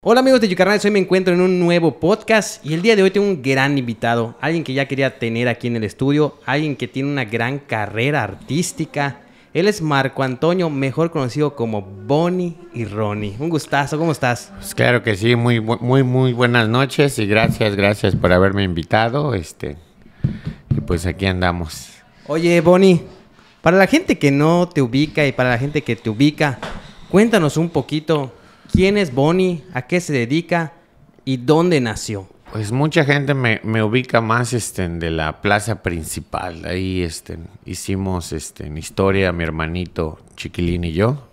Hola amigos de Yucarnal, hoy me encuentro en un nuevo podcast y el día de hoy tengo un gran invitado, alguien que ya quería tener aquí en el estudio, alguien que tiene una gran carrera artística. Él es Marco Antonio, mejor conocido como Bonnie y Ronnie. Un gustazo, ¿cómo estás? Pues claro que sí, muy, muy, muy buenas noches y gracias, gracias por haberme invitado. Este, y pues aquí andamos. Oye, Bonnie, para la gente que no te ubica y para la gente que te ubica, cuéntanos un poquito ¿Quién es Bonnie? ¿A qué se dedica? ¿Y dónde nació? Pues mucha gente me, ubica más este, de la plaza principal. Ahí este, hicimos este, historia, mi hermanito Chiquilín y yo,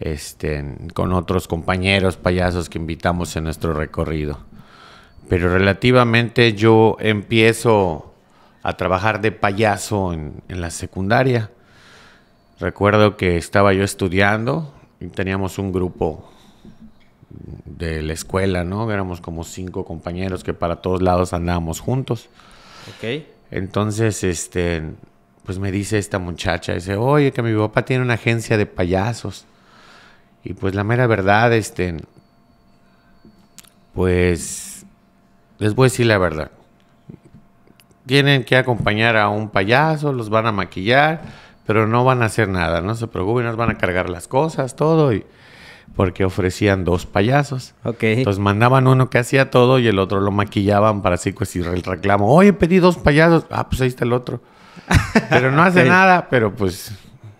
este, con otros compañeros payasos que invitamos en nuestro recorrido. Pero relativamente yo empiezo a trabajar de payaso en, en la secundaria. Recuerdo que estaba yo estudiando y teníamos un grupo de la escuela, ¿no? Éramos como cinco compañeros que para todos lados andábamos juntos. Ok. Entonces, este, pues me dice esta muchacha, dice, oye, que mi papá tiene una agencia de payasos. Y pues la mera verdad, este, pues, les voy a decir la verdad. Tienen que acompañar a un payaso, los van a maquillar, pero no van a hacer nada, no se preocupen, nos van a cargar las cosas, todo y porque ofrecían dos payasos. Ok. Entonces mandaban uno que hacía todo y el otro lo maquillaban para así pues el reclamo. Oye, pedí dos payasos. Ah, pues ahí está el otro. Pero no hace nada, pero pues,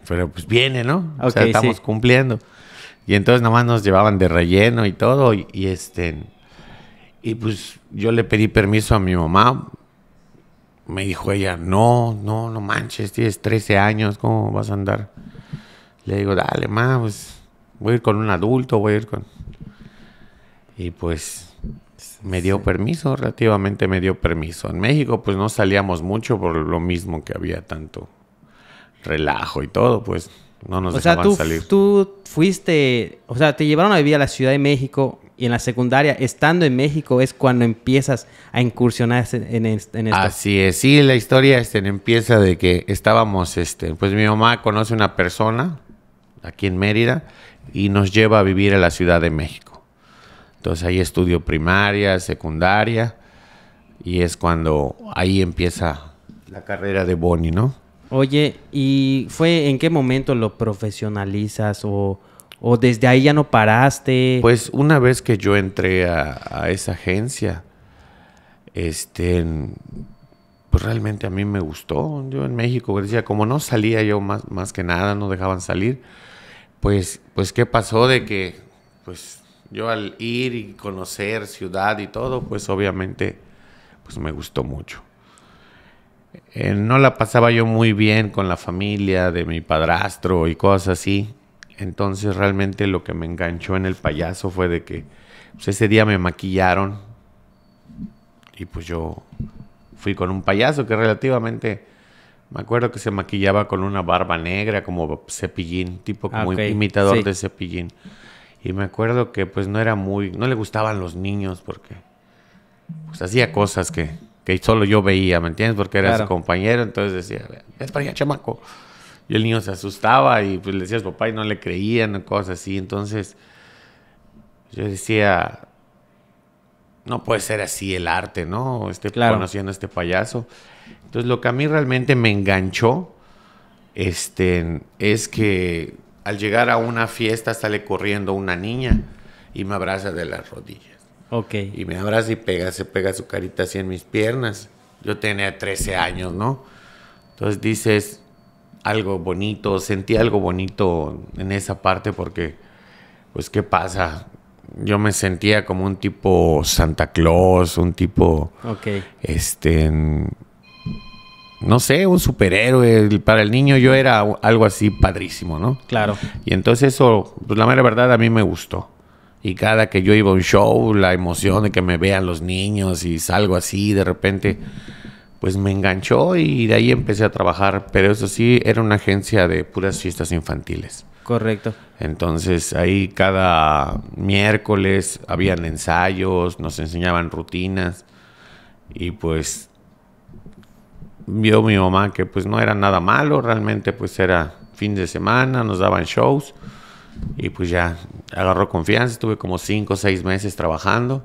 pero pues viene, ¿no? o sea, estamos cumpliendo. Y entonces nada más nos llevaban de relleno y todo. Y, este, Y pues yo le pedí permiso a mi mamá. Me dijo ella, no, no, no manches, tienes 13 años, ¿cómo vas a andar? Le digo, dale, mamá, pues voy a ir con un adulto, voy a ir con... Y pues me dio permiso, relativamente me dio permiso. En México pues no salíamos mucho por lo mismo que había tanto relajo y todo, pues no nos o dejaban sea, tú, tú fuiste, o sea, te llevaron a vivir a la Ciudad de México y en la secundaria, estando en México, es cuando empiezas a incursionar en, en esto. Así es, sí, la historia este, empieza de que estábamos, este, pues mi mamá conoce una persona aquí en Mérida y nos lleva a vivir a la Ciudad de México. Entonces ahí estudio primaria, secundaria y es cuando ahí empieza la carrera de Bonnie, ¿no? Oye, ¿y fue en qué momento lo profesionalizas o, desde ahí ya no paraste? Pues una vez que yo entré a, esa agencia, este, pues realmente a mí me gustó. Yo en México decía, como no salía yo más, más que nada, no dejaban salir pues, pues, ¿qué pasó de que, pues, yo al ir y conocer ciudad y todo, pues, obviamente, pues, me gustó mucho. Eh, no la pasaba yo muy bien con la familia de mi padrastro y cosas así. Entonces, realmente lo que me enganchó en el payaso fue de que, pues, ese día me maquillaron y, pues, yo fui con un payaso que relativamente me acuerdo que se maquillaba con una barba negra como cepillín, tipo como imitador de cepillín. Y me acuerdo que pues no era muy, no le gustaban los niños porque pues hacía cosas que, solo yo veía, ¿me entiendes? Porque era su compañero, entonces decía, es para allá, chamaco. Y el niño se asustaba y pues le decías, papá y no le creían, cosas así. Entonces yo decía, no puede ser así el arte, ¿no? Este, Conociendo a este payaso. Entonces, lo que a mí realmente me enganchó este, es que al llegar a una fiesta sale corriendo una niña y me abraza de las rodillas. Ok. Y me abraza y pega, se pega su carita así en mis piernas. Yo tenía 13 años, ¿no? Entonces dices algo bonito, sentí algo bonito en esa parte porque, pues, ¿qué pasa? Yo me sentía como un tipo Santa Claus, un tipo, okay. este, no sé, un superhéroe. Para el niño yo era algo así padrísimo, ¿no? Claro. Y entonces eso, pues la mera verdad a mí me gustó. Y cada que yo iba a un show, la emoción de que me vean los niños y salgo así de repente, pues me enganchó y de ahí empecé a trabajar. Pero eso sí, era una agencia de puras fiestas infantiles. Correcto. Entonces ahí cada miércoles habían ensayos, nos enseñaban rutinas y pues vio mi mamá que pues no era nada malo, realmente pues era fin de semana, nos daban shows y pues ya agarró confianza, estuve como cinco o seis meses trabajando,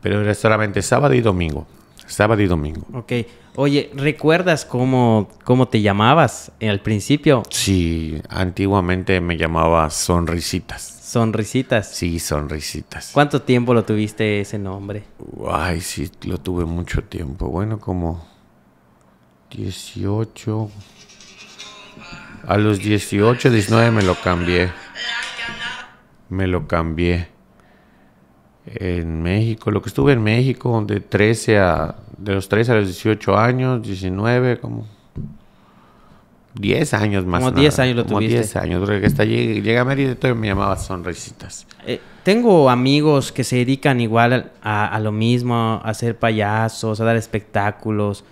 pero era solamente sábado y domingo, sábado y domingo. Ok, oye, ¿recuerdas cómo, cómo te llamabas al principio? Sí, antiguamente me llamaba Sonrisitas. Sonrisitas. Sí, sonrisitas. ¿Cuánto tiempo lo tuviste ese nombre? Ay, sí, lo tuve mucho tiempo. Bueno, como 18. A los 18, 19 me lo cambié. Me lo cambié. En México, lo que estuve en México, de 13 a. De los 13 a los 18 años, 19, como. 10 años más. Como 10 años lo como 10 años. Porque hasta llegué, llegué a Mérida y todavía me llamaba Sonrisitas. Eh, tengo amigos que se dedican igual a, a, a, lo mismo, a ser payasos, a dar espectáculos.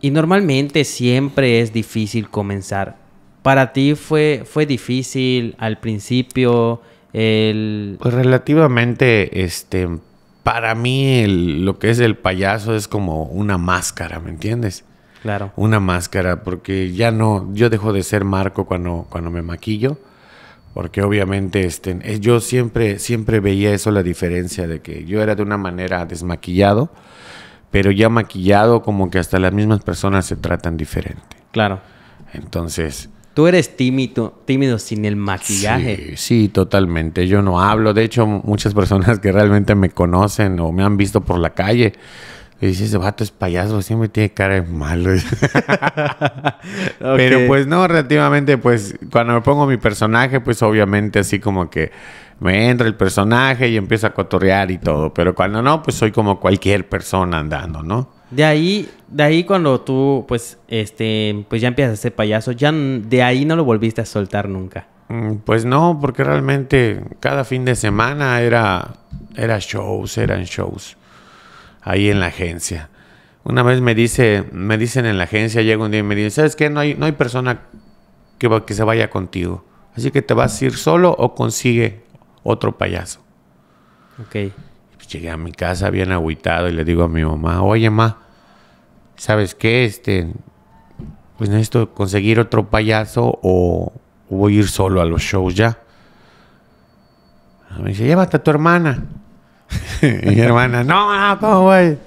Y normalmente siempre es difícil comenzar. Para ti fue, fue difícil al principio el... Pues relativamente, este, para mí lo que es el payaso es como una máscara, ¿me entiendes? Claro. Una máscara, porque ya no, yo dejo de ser Marco cuando, cuando me maquillo, porque obviamente este, eh, yo siempre, siempre veía eso, la diferencia de que yo era de una manera desmaquillado pero ya maquillado como que hasta las mismas personas se tratan diferente. Claro. Entonces... Tú eres tímido, tímido sin el maquillaje. Sí, sí, totalmente. Yo no hablo. De hecho, muchas personas que realmente me conocen o me han visto por la calle y dices, ese vato es payaso, siempre tiene cara de malo. Pero pues no, relativamente, pues cuando me pongo mi personaje, pues obviamente así como que me entra el personaje y empiezo a cotorrear y todo. Pero cuando no, pues soy como cualquier persona andando, ¿no? De ahí, de ahí cuando tú, pues, este, pues ya empiezas a ser payaso, ya de ahí no lo volviste a soltar nunca. Mm, pues no, porque realmente cada fin de semana era, era shows, eran shows ahí en la agencia. Una vez me dice, me dicen en la agencia, llega un día y me dice, ¿sabes qué? No hay, no hay persona que, se vaya contigo. Así que te vas a ir solo o consigue otro payaso. Ok. Pues llegué a mi casa bien agüitado y le digo a mi mamá, oye, ma, ¿sabes qué? Este, pues necesito conseguir otro payaso o voy a ir solo a los shows ya. Me dice, llévate a tu hermana. mi hermana, no, no, ¿cómo, güey?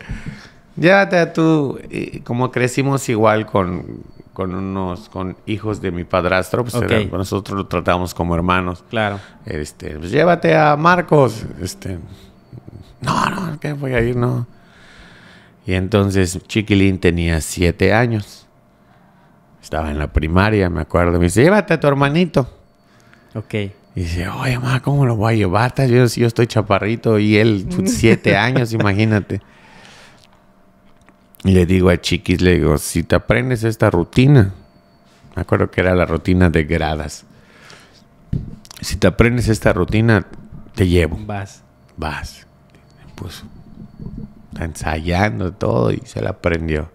Llévate a tú. como crecimos igual con, unos con hijos de mi padrastro, pues nosotros lo tratamos como hermanos. Claro. Este, pues llévate a Marcos. Este, no, no, que voy a ir, no. Y entonces Chiquilín tenía siete años. Estaba en la primaria, me acuerdo. Me dice, llévate a tu hermanito. Ok. Y dice, oye, mamá, ¿cómo lo voy a llevar? Yo, yo estoy chaparrito y él, siete años, imagínate. Y le digo a Chiquis, le digo, si te aprendes esta rutina, me acuerdo que era la rutina de gradas. Si te aprendes esta rutina, te llevo. Vas. Vas. Pues ensayando todo y se la aprendió.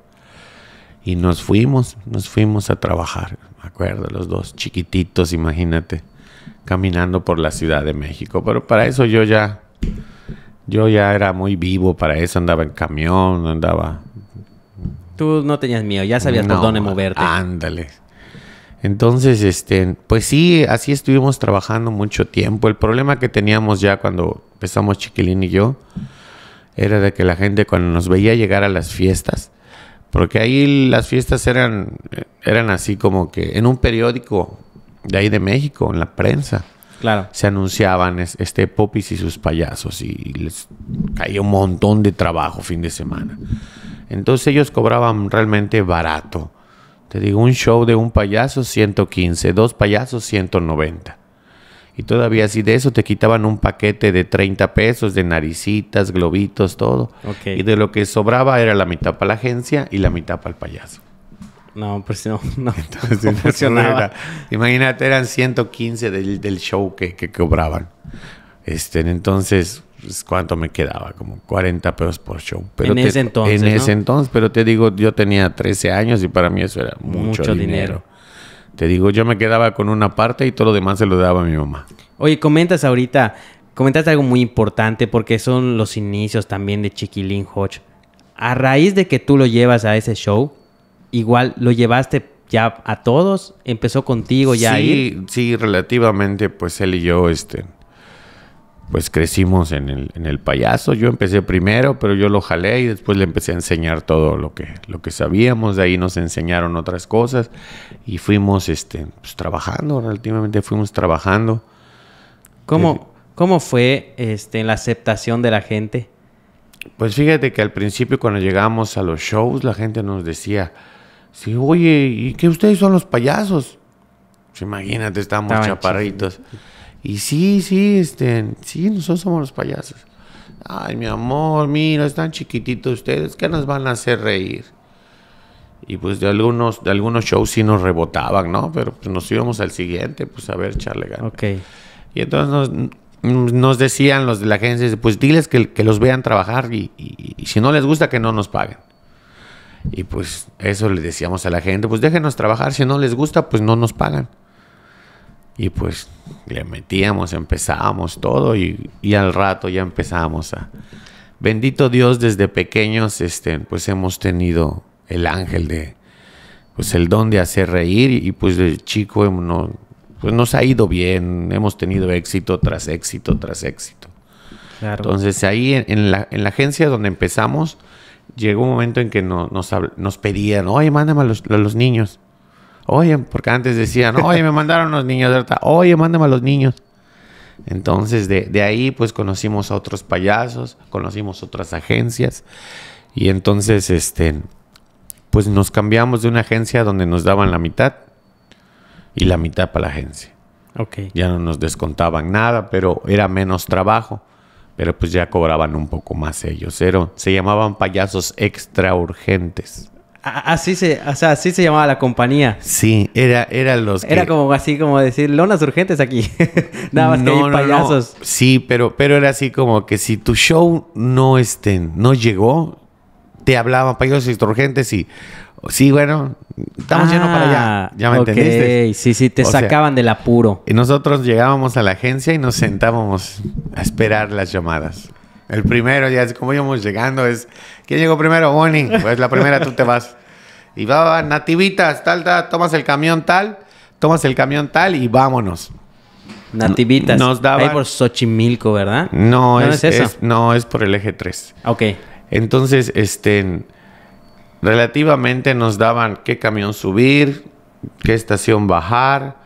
Y nos fuimos, nos fuimos a trabajar. Me acuerdo, los dos chiquititos, imagínate caminando por la Ciudad de México. Pero para eso yo ya, yo ya era muy vivo, para eso andaba en camión, andaba... Tú no tenías miedo, ya sabías dónde moverte. Ándale. Entonces, este, pues sí, así estuvimos trabajando mucho tiempo. El problema que teníamos ya cuando empezamos Chiquilín y yo era de que la gente cuando nos veía llegar a las fiestas, porque ahí las fiestas eran, eran así como que en un periódico de ahí de México, en la prensa. Claro. Se anunciaban este Popis y sus payasos y les caía un montón de trabajo fin de semana. Entonces ellos cobraban realmente barato. Te digo, un show de un payaso 115, dos payasos 190. Y todavía así de eso te quitaban un paquete de 30 pesos de naricitas, globitos, todo. Y de lo que sobraba era la mitad para la agencia y la mitad para el payaso. No, pues no, no. Entonces, Imagínate, eran 115 del, del show que, cobraban. Este, entonces, pues, ¿cuánto me quedaba? Como 40 pesos por show. Pero en ese entonces. En ese entonces, pero te digo, yo tenía 13 años y para mí eso era mucho, dinero. Te digo, yo me quedaba con una parte y todo lo demás se lo daba a mi mamá. Oye, comentas ahorita, comentaste algo muy importante porque son los inicios también de Chiquilín Hodge. A raíz de que tú lo llevas a ese show, igual lo llevaste ya a todos, empezó contigo ya. Sí, sí, relativamente, pues él y yo, este, pues crecimos en el, payaso. Yo empecé primero, pero yo lo jalé y después le empecé a enseñar todo lo que, lo que sabíamos. De ahí nos enseñaron otras cosas y fuimos este, pues, trabajando, relativamente fuimos trabajando. ¿Cómo, eh, ¿Cómo fue este, la aceptación de la gente? Pues fíjate que al principio cuando llegamos a los shows la gente nos decía, Sí, oye, ¿y qué ustedes son los payasos? imagínate, estamos chaparritos. Y sí, sí, este, sí, nosotros somos los payasos. Ay, mi amor, mira, están chiquititos ustedes, ¿qué nos van a hacer reír? Y pues de algunos, de algunos shows sí nos rebotaban, ¿no? Pero pues nos íbamos al siguiente, pues a ver, echarle ganas. Ok. Y entonces nos, decían los de la agencia, pues diles que, los vean trabajar y si no les gusta que no nos paguen. Y pues eso le decíamos a la gente, pues déjenos trabajar, si no les gusta, pues no nos pagan. Y pues le metíamos, empezábamos todo y, al rato ya empezábamos a... Bendito Dios, desde pequeños este, pues hemos tenido el ángel de, pues el don de hacer reír y, pues el chico no, pues nos ha ido bien, hemos tenido éxito tras éxito tras éxito. Entonces ahí la, en la agencia donde empezamos, llegó un momento en que no, nos, nos, pedían, oye, mándame a los, los, niños. Oye, porque antes decían, oye, me mandaron los niños, oye, mándame a los niños. Entonces, de, ahí, pues conocimos a otros payasos, conocimos otras agencias. Y entonces, este, pues nos cambiamos de una agencia donde nos daban la mitad y la mitad para la agencia. Okay. Ya no nos descontaban nada, pero era menos trabajo pero pues ya cobraban un poco más ellos. Pero se llamaban payasos extra urgentes. Así se, o sea, así se llamaba la compañía. Sí, era, era los Era como así como decir, lonas urgentes aquí. Nada más payasos. Sí, pero, pero era así como que si tu show no, estén no llegó, te hablaban payasos extra urgentes y Sí, bueno, estamos para allá. Ah, ¿Ya me Sí, sí, te sacaban del apuro. Y nosotros llegábamos a la agencia y nos sentábamos a esperar las llamadas. El primero, ya es como íbamos llegando, es ¿quién llegó primero? Bonnie. Pues la primera tú te vas. Y va, nativitas, tal, tal, tomas el camión tal, tomas el camión tal y vámonos. Nativitas. Nos daba. Ahí por Xochimilco, ¿verdad? No, es, eso? no, es por el eje 3. Ok. Entonces, este relativamente nos daban qué camión subir, qué estación bajar,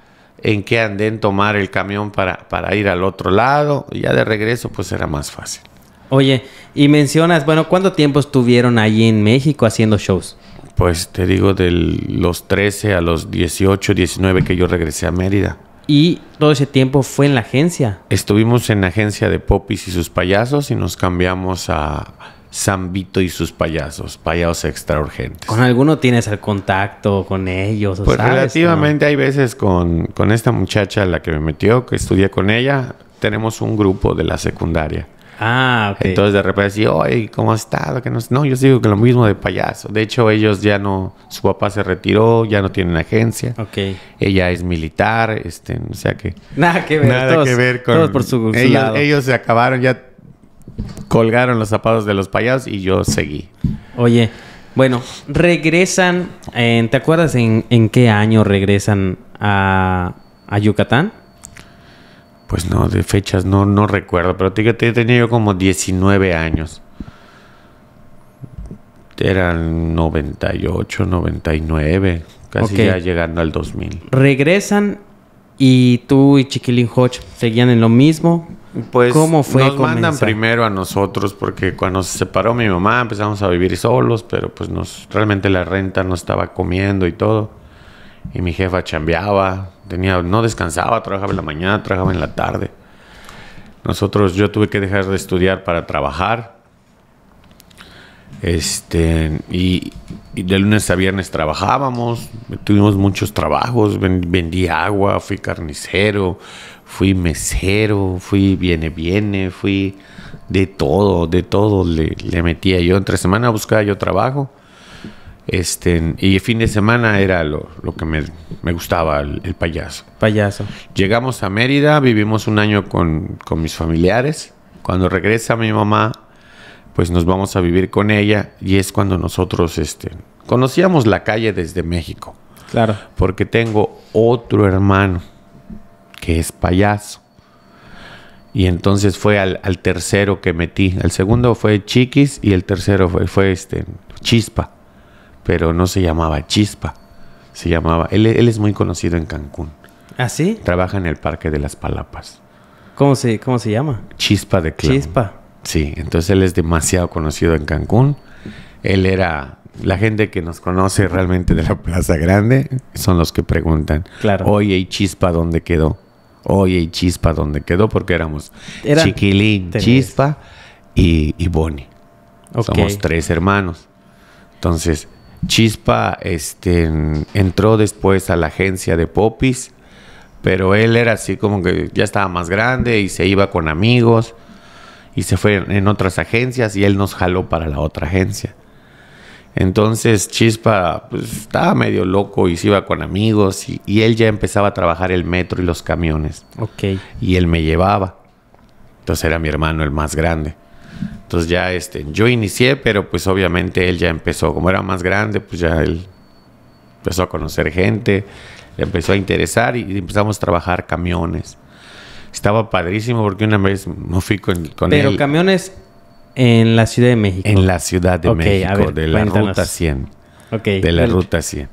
en qué andén tomar el camión para, para ir al otro lado. Y ya de regreso pues era más fácil. Oye, y mencionas, bueno, ¿cuánto tiempo estuvieron allí en México haciendo shows? Pues te digo, de los 13 a los 18, 19 que yo regresé a Mérida. ¿Y todo ese tiempo fue en la agencia? Estuvimos en la agencia de Popis y sus payasos y nos cambiamos a, Zambito y sus payasos, payasos extra urgentes. ¿Con alguno tienes el contacto con ellos? pues relativamente hay veces con, esta muchacha, la que me metió, que estudié con ella, tenemos un grupo de la secundaria. Ah, ok. Entonces de repente así, oye, ¿cómo has estado? Que no, yo digo que lo mismo de payaso. De hecho, ellos ya no, su papá se retiró, ya no tienen agencia. Ok. Ella es militar, este, o sea que. Nada que ver. Nada que ver con. por su, ellos se acabaron, ya colgaron los zapatos de los payasos y yo seguí. Oye, bueno, regresan, eh, ¿te acuerdas en, en, qué año regresan a, Yucatán? Pues no, de fechas no, no recuerdo, pero tenía yo como 19 años. Eran 98, 99, casi ya llegando al 2000. Regresan y tú y Chiquilín Hodge seguían en lo mismo. Pues ¿Cómo fue nos mandan primero a nosotros porque cuando se separó mi mamá empezamos a vivir solos, pero pues nos realmente la renta no estaba comiendo y todo. Y mi jefa chambeaba, tenía no descansaba, trabajaba en la mañana, trabajaba en la tarde. Nosotros yo tuve que dejar de estudiar para trabajar este, y, de lunes a viernes trabajábamos, tuvimos muchos trabajos, vendí agua, fui carnicero, fui mesero, fui viene, viene, fui de todo, de todo le, metía yo. Entre semana buscaba yo trabajo. Este, y el fin de semana era lo, que me, gustaba, el, payaso. Payaso. Llegamos a Mérida, vivimos un año con, con mis familiares. Cuando regresa mi mamá, pues nos vamos a vivir con ella y es cuando nosotros este, conocíamos la calle desde México. Claro. Porque tengo otro hermano que es payaso. Y entonces fue al, tercero que metí. El segundo fue Chiquis y el tercero fue, este, Chispa. Pero no se llamaba Chispa. Se llamaba. Él, es muy conocido en Cancún. ¿Ah, sí? Trabaja en el Parque de las Palapas. ¿Cómo se, cómo se llama? Chispa de Chispa. Sí, entonces él es demasiado conocido en Cancún. Él era la gente que nos conoce realmente de la Plaza Grande son los que preguntan. Claro. Oye, y Chispa, ¿dónde quedó? Oye, y Chispa, ¿dónde quedó? Porque éramos Chiquilín, Chispa y, y Bonnie. Somos tres hermanos. Entonces, Chispa este, entró después a la agencia de Popis, pero él era así como que ya estaba más grande y se iba con amigos y se fue en otras agencias y él nos jaló para la otra agencia. Entonces Chispa pues, estaba medio loco y se iba con amigos y, él ya empezaba a trabajar el metro y los camiones. Ok. Y él me llevaba. Entonces era mi hermano el más grande. Entonces ya este, yo inicié, pero pues obviamente él ya empezó. Como era más grande, pues ya él empezó a conocer gente, le empezó a interesar y empezamos a trabajar camiones. Estaba padrísimo porque una vez me fui con, con Pero camiones en la Ciudad de México. En la Ciudad de México, de la Ruta 100. Ok. de la Ruta 100.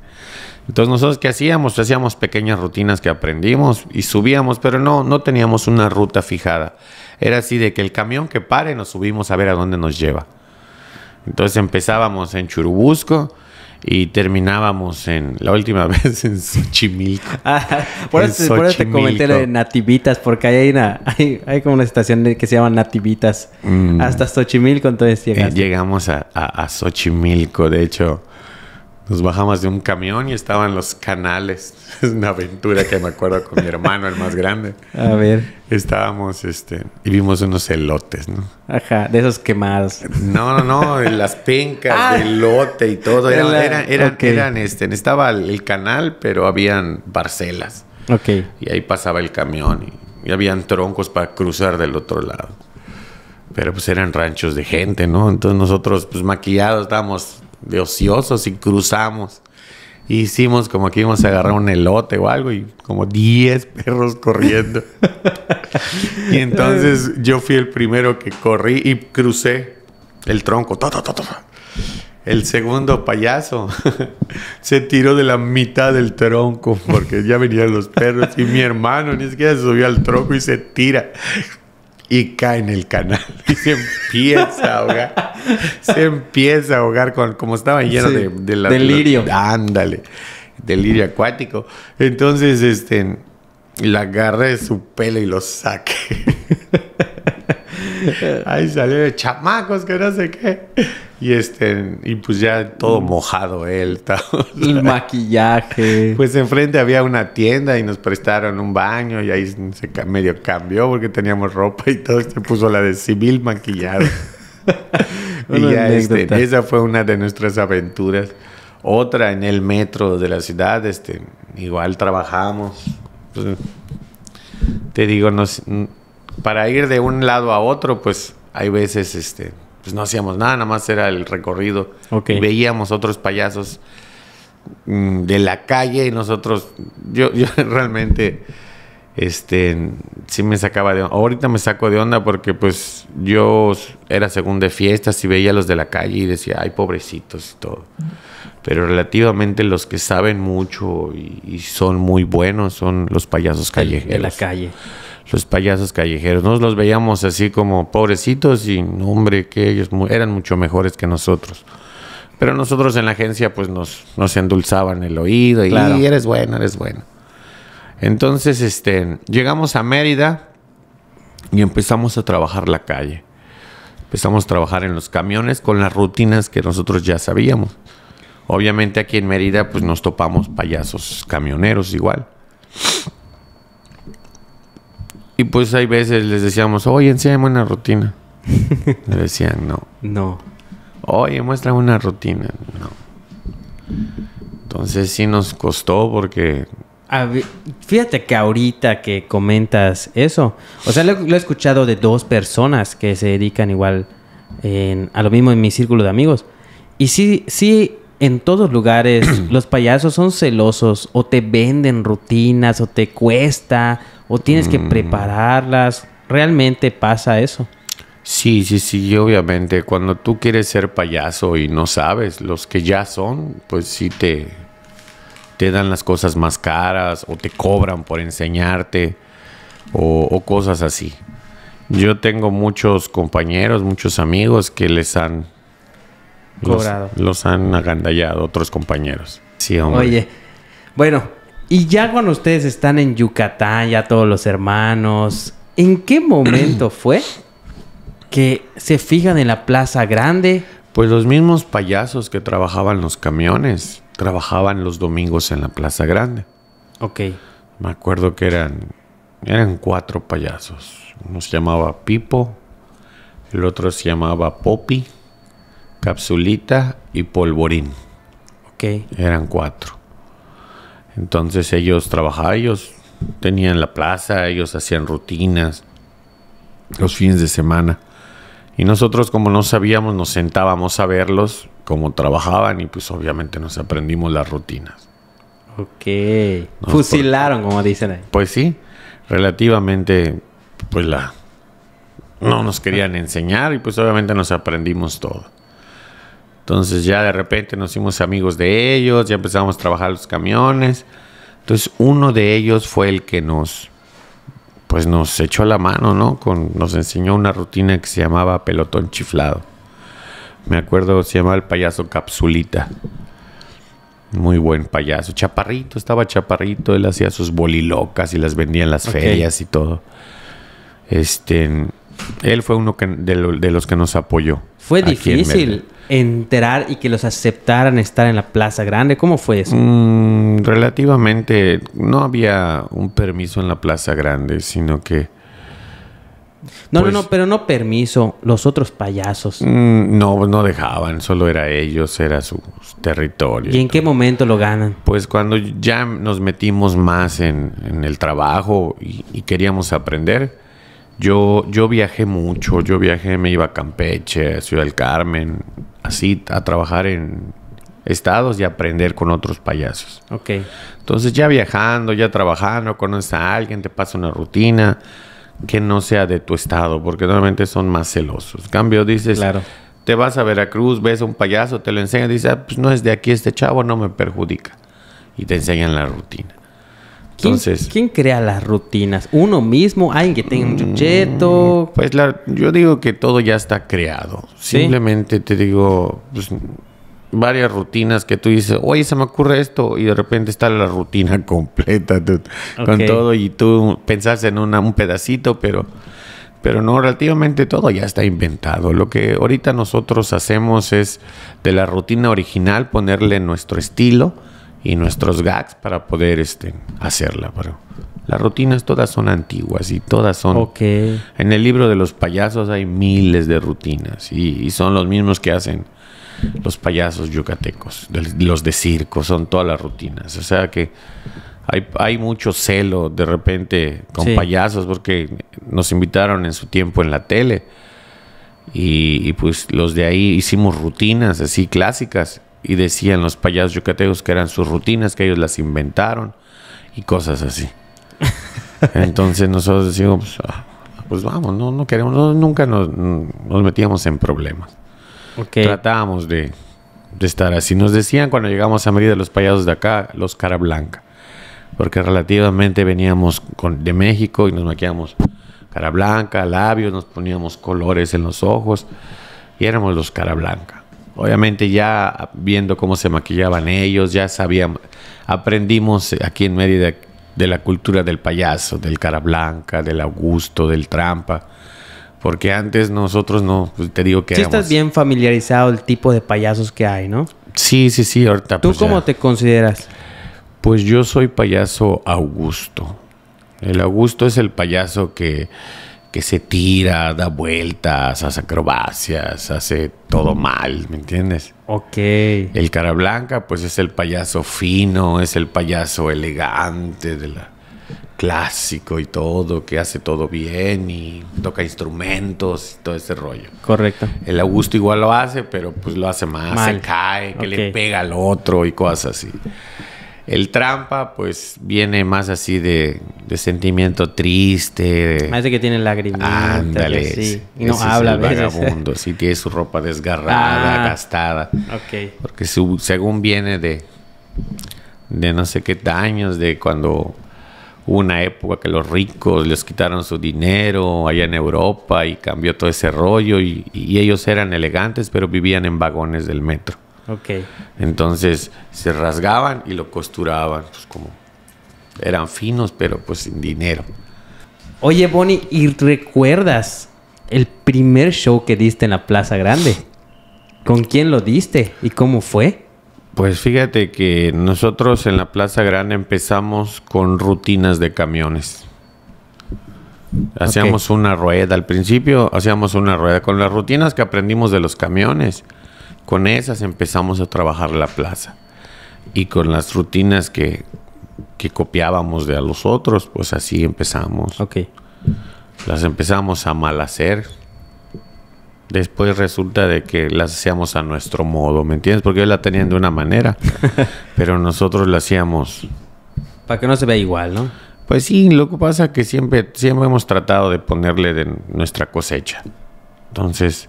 Entonces nosotros qué hacíamos? Pues hacíamos pequeñas rutinas que aprendimos y subíamos, pero no, no teníamos una ruta fijada. Era así de que el camión que pare nos subimos a ver a dónde nos lleva. Entonces empezábamos en Churubusco, y terminábamos en la última vez en Xochimilco. Ah, por, eso, te comenté de Nativitas, porque hay, hay, hay, como una estación que se llama Nativitas. Mm. Hasta Xochimilco, entonces llegaste. Eh, llegamos a, Xochimilco, de hecho. Nos bajamos de un camión y estaban los canales. Es una aventura que me acuerdo con mi hermano, el más grande. A ver. Estábamos, este, y vimos unos elotes, ¿no? Ajá, de esos quemados. No, no, no, las pencas ah. elote y todo. Eran, eran, eran, este, estaba el canal, pero habían parcelas. Ok. Y ahí pasaba el camión y habían troncos para cruzar del otro lado. Pero pues eran ranchos de gente, ¿no? Entonces nosotros, pues maquillados, estábamos de ociosos y cruzamos. Hicimos como que íbamos a agarrar un elote o algo y como 10 perros corriendo. y entonces yo fui el primero que corrí y crucé el tronco. El segundo payaso se tiró de la mitad del tronco porque ya venían los perros y mi hermano ni siquiera se subió al tronco y se tira y cae en el canal y se empieza a ahogar. se empieza a ahogar con, como estaba lleno de, la, delirio. ándale, delirio acuático. Entonces, este, la agarra de su pelo y lo saque. Ahí salió de chamacos que no sé qué. Y este, y pues ya todo mojado él. Y el maquillaje. Pues enfrente había una tienda y nos prestaron un baño y ahí se medio cambió porque teníamos ropa y todo. Se puso la de civil maquillado. y ya este, esa fue una de nuestras aventuras. Otra en el metro de la ciudad, este, igual trabajamos. Pues, te digo, nos, para ir de un lado a otro, pues hay veces, este, pues no hacíamos nada, nada más era el recorrido. Okay. Veíamos otros payasos mm, de la calle y nosotros, yo, yo realmente, este, sí me sacaba de onda. Ahorita me saco de onda porque pues yo era según de fiestas y veía los de la calle y decía, ay, pobrecitos y todo. Pero relativamente los que saben mucho y, y son muy buenos son los payasos callejeros. De la calle los payasos callejeros. Nos los veíamos así como pobrecitos y, hombre, que ellos eran mucho mejores que nosotros. Pero nosotros en la agencia pues nos, nos endulzaban el oído y, eres bueno, eres bueno. Entonces, este, llegamos a Mérida y empezamos a trabajar la calle. Empezamos a trabajar en los camiones con las rutinas que nosotros ya sabíamos. Obviamente aquí en Mérida pues nos topamos payasos camioneros igual. Y pues hay veces les decíamos, oye, enséñame una rutina. Le decían, no. No. Oye, muestra una rutina. No. Entonces sí nos costó porque... fíjate que ahorita que comentas eso, o sea, lo, he escuchado de dos personas que se dedican igual a lo mismo en mi círculo de amigos. Y sí, sí en todos lugares los payasos son celosos o te venden rutinas o te cuesta o tienes que mm. prepararlas. ¿Realmente pasa eso? Sí, sí, sí, obviamente. Cuando tú quieres ser payaso y no sabes, los que ya son, pues sí te, te dan las cosas más caras o te cobran por enseñarte o cosas así. Yo tengo muchos compañeros, muchos amigos que les han los, han agandallado otros compañeros. Sí, hombre. Oye, bueno, y ya cuando ustedes están en Yucatán, ya todos los hermanos, ¿en qué momento fue que se fijan en la Plaza Grande? Pues los mismos payasos que trabajaban los camiones, trabajaban los domingos en la Plaza Grande. Ok. Me acuerdo que eran, eran cuatro payasos. Uno se llamaba Pipo, el otro se llamaba Poppy Capsulita y Polvorín. Ok. Eran cuatro. Entonces ellos trabajaban, ellos tenían la plaza, ellos hacían rutinas los fines de semana. Y nosotros como no sabíamos, nos sentábamos a verlos cómo trabajaban y pues obviamente nos aprendimos las rutinas. Ok. Fusilaron, como dicen ahí. Pues sí, relativamente, pues la... No nos querían enseñar y pues obviamente nos aprendimos todo. Entonces ya de repente nos hicimos amigos de ellos, ya empezamos a trabajar los camiones. Entonces uno de ellos fue el que nos, pues nos echó la mano, ¿no? Con, nos enseñó una rutina que se llamaba pelotón chiflado. Me acuerdo, se llamaba el payaso Capsulita. Muy buen payaso. Chaparrito, estaba chaparrito. Él hacía sus bolilocas y las vendía en las ferias y todo. Este, él fue uno de, los que nos apoyó. Fue difícil enterar y que los aceptaran estar en la Plaza Grande. ¿Cómo fue eso? Mm, relativamente, no había un permiso en la Plaza Grande, sino que... No, no, pues no, pero no permiso, los otros payasos. Mm, no, no dejaban, solo era ellos, era su territorio. ¿Y en qué momento lo ganan? Pues cuando ya nos metimos más en, el trabajo y queríamos aprender yo, yo viajé mucho, yo viajé, me iba a Campeche, a Ciudad del Carmen, así, a trabajar en estados y aprender con otros payasos. Ok. Entonces ya viajando, ya trabajando, conoces a alguien, te pasa una rutina que no sea de tu estado, porque normalmente son más celosos. Cambio, dices, claro. te vas a Veracruz, ves a un payaso, te lo enseñan, dices, ah, pues no es de aquí este chavo, no me perjudica. Y te enseñan la rutina. ¿Quién, crea las rutinas? ¿Uno mismo? ¿Alguien que tenga un chucheto? Mm, pues yo digo que todo ya está creado. Simplemente te digo, pues, varias rutinas que tú dices, oye, se me ocurre esto, y de repente está la rutina completa con todo, y tú pensás en un pedacito, pero, pero no, relativamente todo ya está inventado. Lo que ahorita nosotros hacemos es de la rutina original ponerle nuestro estilo y nuestros gags para poder este, hacerla. Pero las rutinas todas son antiguas y todas son... En el libro de los payasos hay miles de rutinas y, son los mismos que hacen los payasos yucatecos, los de circo, son todas las rutinas. O sea que hay, mucho celo de repente con payasos porque nos invitaron en su tiempo en la tele. Y, y, pues los de ahí hicimos rutinas así clásicas y decían los payasos yucatecos que eran sus rutinas, que ellos las inventaron y cosas así. Entonces nosotros decíamos, pues, ah, pues, vamos, no, no queremos, nunca nos, metíamos en problemas. Tratábamos de, estar así. Nos decían cuando llegamos a Mérida los payasos de acá, los cara blanca, porque relativamente veníamos de México y nos maquillamos cara blanca, labios, nos poníamos colores en los ojos y éramos los cara blanca. Obviamente ya viendo cómo se maquillaban ellos, ya sabíamos, aprendimos aquí en medio de la cultura del payaso, del cara blanca, del Augusto, del trampa. Porque antes nosotros no, pues, te digo que... Sí, estás bien familiarizado el tipo de payasos que hay, ¿no? Sí, sí, sí, ahorita. ¿Tú pues, cómo te consideras? Pues yo soy payaso Augusto. El Augusto es el payaso que que se tira, da vueltas, hace acrobacias, hace todo mal, ¿me entiendes? Ok. El cara blanca, pues es el payaso fino, es el payaso elegante de la clásico y todo, que hace todo bien y toca instrumentos y todo ese rollo. Correcto. El Augusto igual lo hace, pero pues lo hace más, se cae, que le pega al otro y cosas así. El trampa, pues viene más así de, sentimiento triste. de que tiene lágrimas. Ándale. Sí. Y no habla. Es el vagabundo, sí, tiene su ropa desgarrada, ah, gastada. Ok. Porque su, según viene de, de no sé qué daños, de cuando hubo una época que los ricos les quitaron su dinero allá en Europa y cambió todo ese rollo y ellos eran elegantes, pero vivían en vagones del metro. Ok. Entonces se rasgaban y lo costuraban, pues, como eran finos, pero pues sin dinero. Oye, Bonnie, ¿y recuerdas el primer show que diste en la Plaza Grande? ¿Con quién lo diste y cómo fue? Pues fíjate que nosotros en la Plaza Grande empezamos con rutinas de camiones. Hacíamos una rueda al principio, hacíamos una rueda con las rutinas que aprendimos de los camiones. Con esas empezamos a trabajar la plaza. Y con las rutinas que, que copiábamos de a los otros, pues así empezamos. Ok. Las empezamos a mal hacer. Después resulta de que las hacíamos a nuestro modo, ¿me entiendes? Porque ellos la tenían de una manera, pero nosotros la hacíamos... Para que no se vea igual, ¿no? Pues sí, lo que pasa es que siempre, siempre hemos tratado de ponerle de nuestra cosecha. Entonces,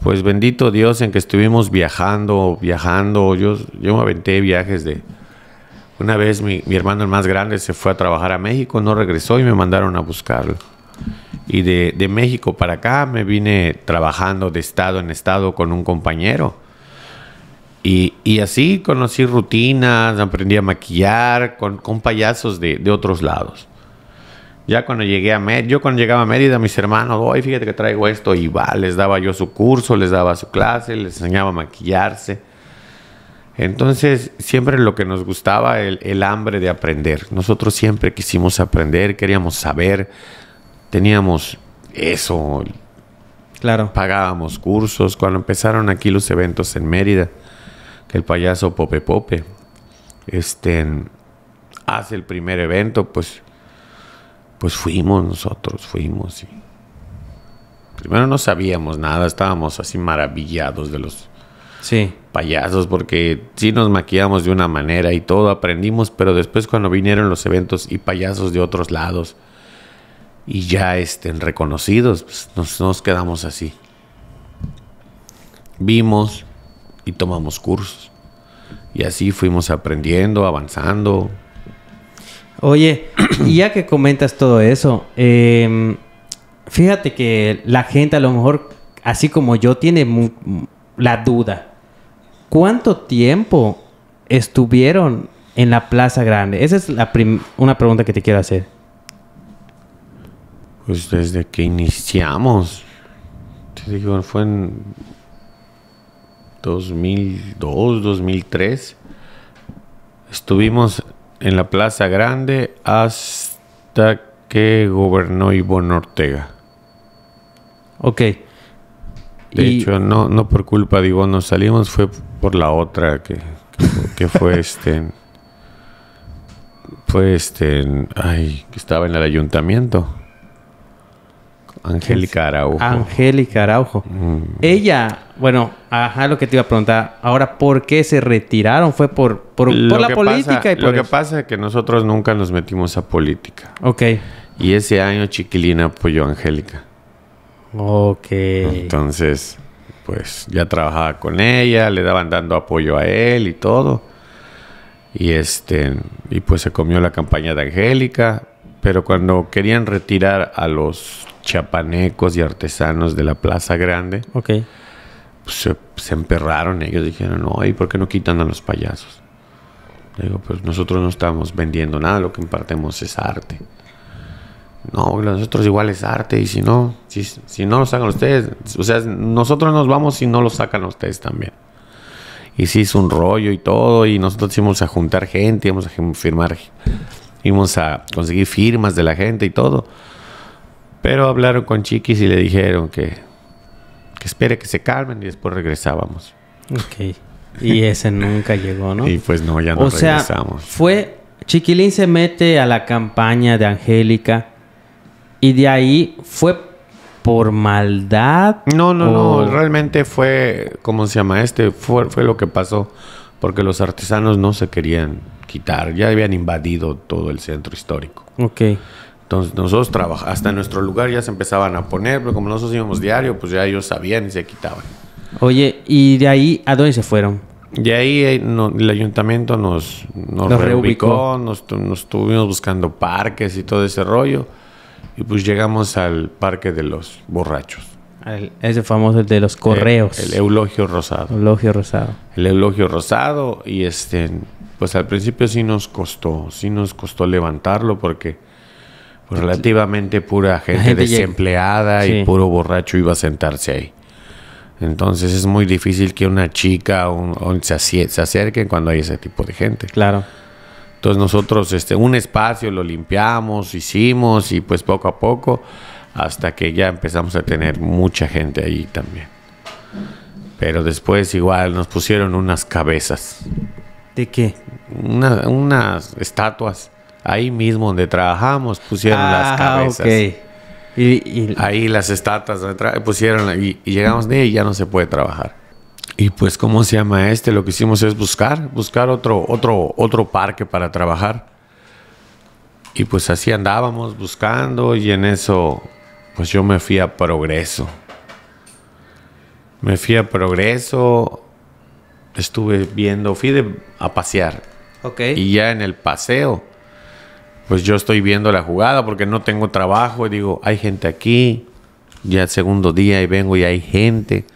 pues bendito Dios en que estuvimos viajando, viajando. Yo, yo me aventé viajes de... Una vez mi, hermano el más grande se fue a trabajar a México, no regresó y me mandaron a buscarlo. Y de, México para acá me vine trabajando de estado en estado con un compañero. Y, así conocí rutinas, aprendí a maquillar con, con payasos de, de, otros lados. Ya cuando llegué a Mérida, yo cuando llegaba a Mérida, mis hermanos, hoy fíjate que traigo esto y va, les daba yo su curso, les daba su clase, les enseñaba a maquillarse. Entonces, siempre lo que nos gustaba, el, el hambre de aprender. Nosotros siempre quisimos aprender, queríamos saber, teníamos eso. Claro. Pagábamos cursos. Cuando empezaron aquí los eventos en Mérida, que el payaso Pope Pope, este, hace el primer evento, pues pues fuimos nosotros, fuimos. primero no sabíamos nada, estábamos así maravillados de los payasos, porque sí nos maquillamos de una manera y todo aprendimos, pero después cuando vinieron los eventos y payasos de otros lados y ya estén reconocidos, pues nos quedamos así. Vimos y tomamos cursos. Y así fuimos aprendiendo, avanzando, Oye, ya que comentas todo eso, em, fíjate que la gente a lo mejor, así como yo, tiene la duda. ¿Cuánto tiempo estuvieron en la Plaza Grande? Esa es la una pregunta que te quiero hacer. Pues desde que iniciamos. Te fue en 2002, 2003. Estuvimos en la Plaza Grande hasta que gobernó Ivonne Ortega. Ok. De hecho, no, no por culpa de Ivonne nos salimos, fue por la otra que, que, que fue este. Fue este. Ay, que estaba en el ayuntamiento. Angélica Araujo. Angélica Araujo. Mm. Ella, bueno, ajá, lo que te iba a preguntar. Ahora, ¿por qué se retiraron? ¿Fue por, la política y Lo que pasa es que nosotros nunca nos metimos a política. Ok. Y ese año Chiquilina apoyó a Angélica. Ok. Entonces, pues ya trabajaba con ella, le daban dando apoyo a él y todo. Y este, y pues se comió la campaña de Angélica. Pero cuando querían retirar a los chapanecos y artesanos de la Plaza Grande. Ok. Pues, se, se, emperraron ellos, dijeron, no, ¿y por qué no quitan a los payasos? Digo, pues nosotros no estamos vendiendo nada, lo que impartemos es arte. No, nosotros igual es arte y si no, si, si no lo sacan ustedes, o sea, nosotros nos vamos si no lo sacan ustedes también. Y si es un rollo y todo y nosotros íbamos a juntar gente, íbamos a firmar, íbamos a conseguir firmas de la gente y todo. Pero hablaron con Chiquis y le dijeron que, que espere que se calmen y después regresábamos. Ok. Y ese nunca llegó, ¿no? Y pues no, ya no o Sea, fue. Chiquilín se mete a la campaña de Angélica y de ahí fue por maldad. No, no, no. Realmente fue. ¿Cómo se llama este? Fue, fue lo que pasó. Porque los artesanos no se querían quitar. Ya habían invadido todo el centro histórico. Ok. Entonces nosotros trabajamos, hasta nuestro lugar ya se empezaban a poner, pero como nosotros íbamos diario, pues ya ellos sabían y se quitaban. Oye, ¿y de ahí a dónde se fueron? De ahí eh, el ayuntamiento nos, reubicó, Nos, estuvimos buscando parques y todo ese rollo. Y pues llegamos al parque de los borrachos. ese famoso de los eh, correos. El, Eulogio Rosado. Eulogio Rosado. El Eulogio Rosado. Y este, pues al principio sí nos costó, sí nos costó levantarlo porque pues relativamente pura gente, desempleada y puro borracho iba a sentarse ahí. Entonces es muy difícil que una chica un, se, se acerque cuando hay ese tipo de gente. Claro. Entonces nosotros este, un espacio lo limpiamos, hicimos y pues poco a poco hasta que ya empezamos a tener mucha gente ahí también. Pero después igual nos pusieron unas cabezas. ¿De qué? unas estatuas Ahí mismo donde trabajamos pusieron las ah, cabezas. Y, Ahí las estatas pusieron y, y llegamos de y ya no se puede trabajar. Y pues, ¿cómo se llama este? Lo que hicimos es buscar, buscar otro, otro, otro parque para trabajar. Y pues así andábamos buscando y en eso, pues yo me fui a Progreso. Me fui a Progreso, estuve viendo, fui a pasear. Ok. Y ya en el paseo, pues yo estoy viendo la jugada porque no tengo trabajo y digo, hay gente aquí, ya el segundo día y vengo y hay gente.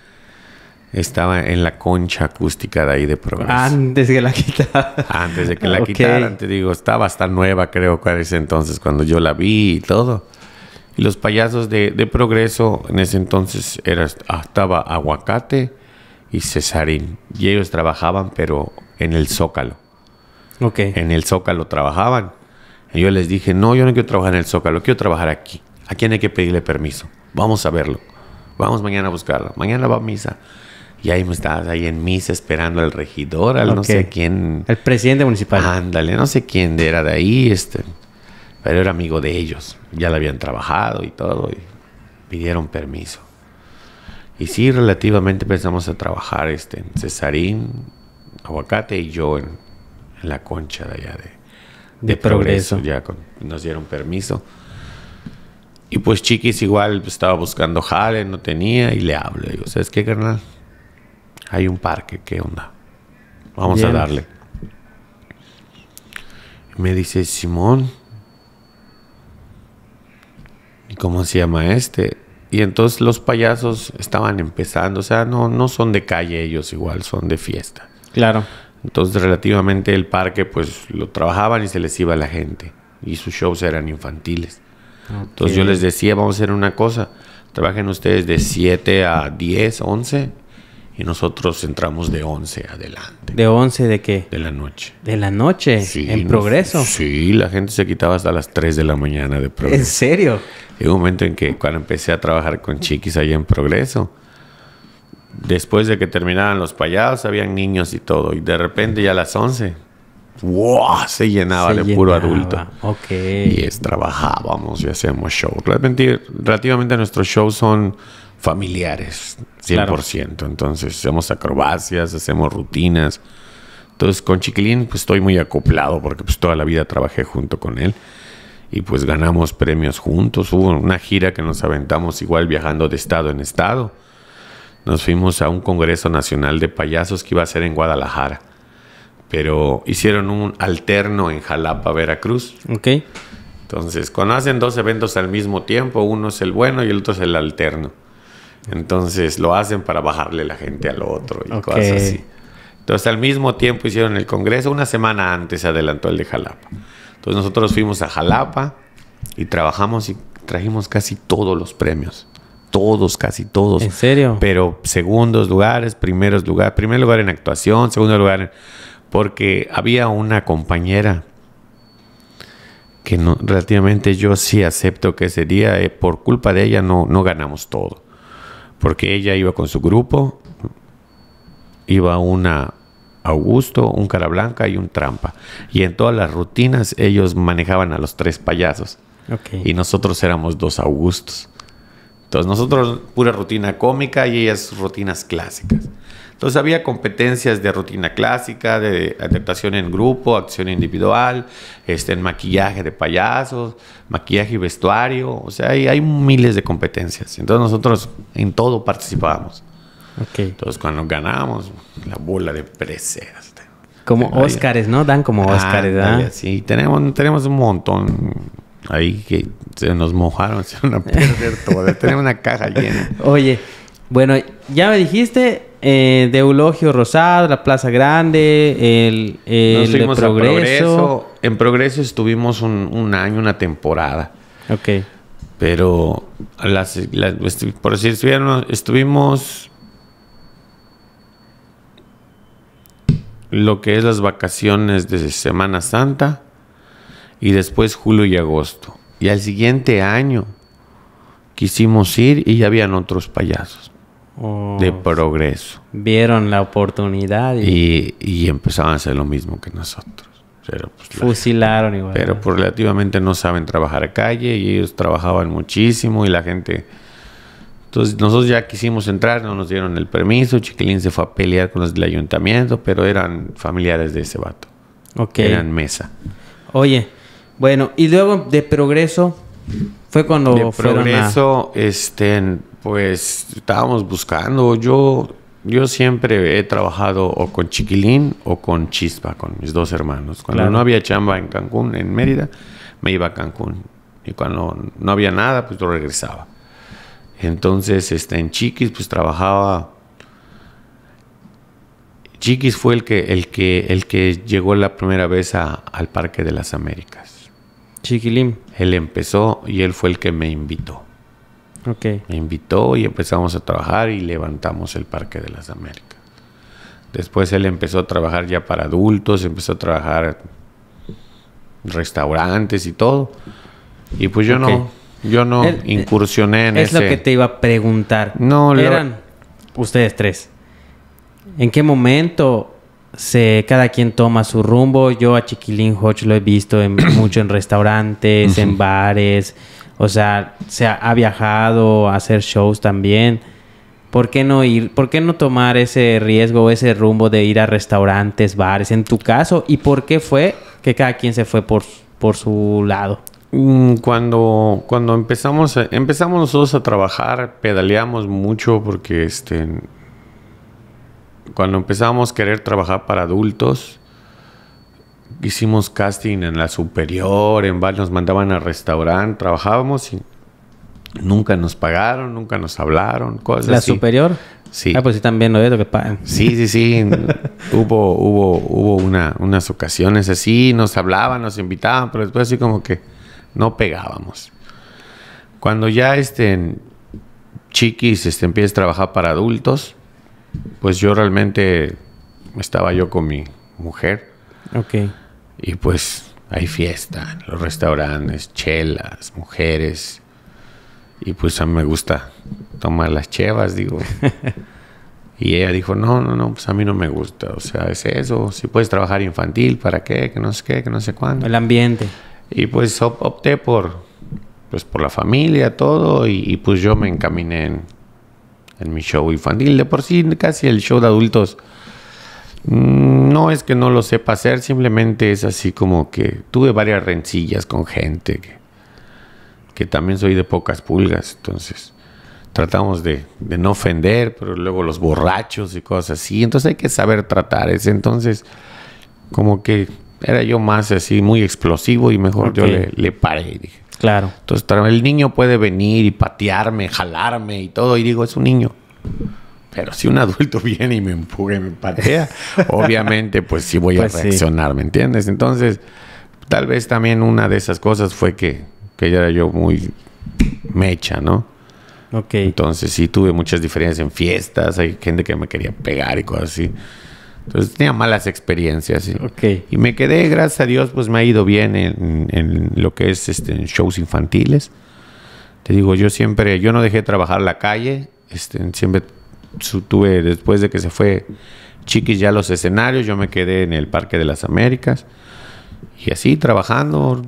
Estaba en la concha acústica de ahí de Progreso. Antes de que la quitaran. Antes de que la quitaran, te digo, estaba hasta nueva creo que ese entonces cuando yo la vi y todo. Y los payasos de, Progreso en ese entonces era, ah, estaba Aguacate y Cesarín. Y ellos trabajaban pero en el Zócalo. Ok. En el Zócalo trabajaban y yo les dije, no, yo no quiero trabajar en el Zócalo, quiero trabajar aquí. ¿A quién hay que pedirle permiso? Vamos a verlo. Vamos mañana a buscarlo. Mañana va a misa. Y ahí me estabas ahí en misa esperando al regidor, al no sé quién. El presidente municipal. Ándale, no sé quién era de ahí, este. Pero era amigo de ellos. Ya le habían trabajado y todo. Y pidieron permiso. Y sí, relativamente empezamos a trabajar este, en Cesarín, Aguacate y yo en la concha de allá de, de, progreso. Ya nos dieron permiso. Y pues Chiquis igual estaba buscando jale, no tenía, y le hablo. digo, ¿sabes qué, carnal? Hay un parque, ¿qué onda? Vamos a darle. me dice, Simón, ¿y cómo se llama este? Y entonces los payasos estaban empezando, o sea, no, no son de calle ellos igual, son de fiesta. Claro. Entonces relativamente el parque pues lo trabajaban y se les iba la gente. Y sus shows eran infantiles. Entonces yo les decía, vamos a hacer una cosa, trabajen ustedes de 7 a 10, 11 y nosotros entramos de 11 adelante. ¿De 11 de qué? De la noche. ¿De la noche? Sí, ¿En progreso? Sí, la gente se quitaba hasta las 3 de la mañana de progreso. ¿En serio? Llegó un momento en que cuando empecé a trabajar con chiquis allá en progreso, Después de que terminaban los payados, habían niños y todo. Y de repente ya a las 11, ¡wow! Se llenaba de puro adulto. Ok. Y es, trabajábamos y hacíamos shows. repente, relativamente nuestros shows son familiares, 100%. Entonces, hacemos acrobacias, hacemos rutinas. Entonces, con Chiquilín, pues estoy muy acoplado porque pues toda la vida trabajé junto con él. Y pues ganamos premios juntos. Hubo una gira que nos aventamos igual viajando de estado en estado nos fuimos a un Congreso Nacional de Payasos que iba a ser en Guadalajara. Pero hicieron un alterno en Jalapa, Veracruz. Ok. Entonces, cuando hacen dos eventos al mismo tiempo, uno es el bueno y el otro es el alterno. Entonces, lo hacen para bajarle la gente al otro y cosas así. Entonces, al mismo tiempo hicieron el Congreso. Una semana antes se adelantó el de Jalapa. Entonces, nosotros fuimos a Jalapa y trabajamos y trajimos casi todos los premios todos, casi todos. ¿En serio? Pero segundos lugares, primeros lugares, primer lugar en actuación, segundo lugar Porque había una compañera que no, relativamente yo sí acepto que ese día, eh, por culpa de ella, no, no ganamos todo. Porque ella iba con su grupo, iba una Augusto, un cara blanca y un trampa. Y en todas las rutinas ellos manejaban a los tres payasos. Y nosotros éramos dos Augustos. Entonces nosotros pura rutina cómica y ellas rutinas clásicas. Entonces había competencias de rutina clásica, de adaptación en grupo, acción individual, este, en maquillaje de payasos, maquillaje y vestuario, o sea, hay, hay miles de competencias. Entonces nosotros en todo participábamos. Entonces cuando ganamos, la bola de preseas. Como oscars ¿no? Dan como Óscares, ah, Sí, tenemos, tenemos un montón Ahí que se nos mojaron, se van a perder todo. Tenemos una caja llena. Oye, bueno, ya me dijiste eh, de Eulogio Rosado, la Plaza Grande, el, el progreso. En Progreso estuvimos un, año, una temporada. Ok. Pero, las, por si estuvimos lo que es las vacaciones de Semana Santa y después julio y agosto. Y al siguiente año quisimos ir y ya habían otros payasos oh. de progreso. Vieron la oportunidad y... Y, empezaban a hacer lo mismo que nosotros. Pues, Fusilaron igual. Pero relativamente no saben trabajar a calle y ellos trabajaban muchísimo y la gente... Entonces nosotros ya quisimos entrar, no nos dieron el permiso, Chiquilín se fue a pelear con los del ayuntamiento, pero eran familiares de ese vato. Ok. Eran mesa. Oye, bueno, y luego de progreso fue cuando de progreso, este, pues estábamos buscando. Yo, yo siempre he trabajado o con Chiquilín o con Chispa, con mis dos hermanos. Cuando no había chamba en Cancún, en Mérida, me iba a Cancún. Y cuando no había nada, pues lo regresaba. Entonces, este, en Chiquis, pues trabajaba. Chiquis fue el que, el que, el que llegó la primera vez al Parque de las Américas. Chiquilim. Él empezó y él fue el que me invitó. Ok. Me invitó y empezamos a trabajar y levantamos el Parque de las Américas. Después él empezó a trabajar ya para adultos, empezó a trabajar restaurantes y todo. Y pues yo no, yo no eh, incursioné en ese... Es lo que te iba a preguntar. No, eran ustedes tres. ¿En qué momento se, cada quien toma su rumbo. Yo a Chiquilín Hoch lo he visto mucho en restaurantes, en bares. O sea, se ha, viajado a hacer shows también. ¿Por qué no ir? ¿Por qué no tomar ese riesgo, ese rumbo de ir a restaurantes, bares? En tu caso, ¿y por qué fue que cada quien se fue por, por su lado? Mm, cuando, cuando empezamos, eh, empezamos nosotros a trabajar, pedaleamos mucho porque este, cuando empezamos a querer trabajar para adultos, hicimos casting en la superior, en bar, nos mandaban al restaurante, trabajábamos y nunca nos pagaron, nunca nos hablaron, ¿La superior? Sí. Ah, pues sí también lo dejo. que pagan. Sí, sí, sí. hubo, hubo, hubo unas ocasiones así, nos hablaban, nos invitaban, pero después así como que no pegábamos. Cuando ya este chiquis este, a trabajar para adultos, pues yo realmente estaba yo con mi mujer. Ok. Y pues hay fiesta los restaurantes, chelas, mujeres. Y pues a mí me gusta tomar las chevas, digo. y ella dijo, no, no, no, pues a mí no me gusta. O sea, es eso, si puedes trabajar infantil, ¿para qué? Que no sé qué, que no sé cuándo. El ambiente. Y pues opté por, pues por la familia, todo, y, y pues yo me encaminé en, en mi show infantil. De por sí, casi el show de adultos. Mm, no es que no lo sepa hacer, simplemente es así como que tuve varias rencillas con gente que, también soy de pocas pulgas, entonces tratamos de, no ofender, pero luego los borrachos y cosas así, entonces hay que saber tratar, eso, entonces como que era yo más así muy explosivo y mejor yo le, le paré y dije, Claro. Entonces el niño puede venir y patearme, jalarme y todo, y digo, es un niño. Pero si un adulto viene y me empuja y me patea, obviamente pues sí voy a pues reaccionar, ¿me entiendes? Entonces, tal vez también una de esas cosas fue que, que ya era yo muy mecha, ¿no? Ok. Entonces sí tuve muchas diferencias en fiestas, hay gente que me quería pegar y cosas así. Entonces tenía malas experiencias. Y me quedé, gracias a Dios, pues me ha ido bien en, en lo que es este, en shows infantiles. Te digo, yo siempre, yo no dejé trabajar la calle, este, siempre tuve, después de que se fue Chiquis ya los escenarios, yo me quedé en el Parque de las Américas y así trabajando,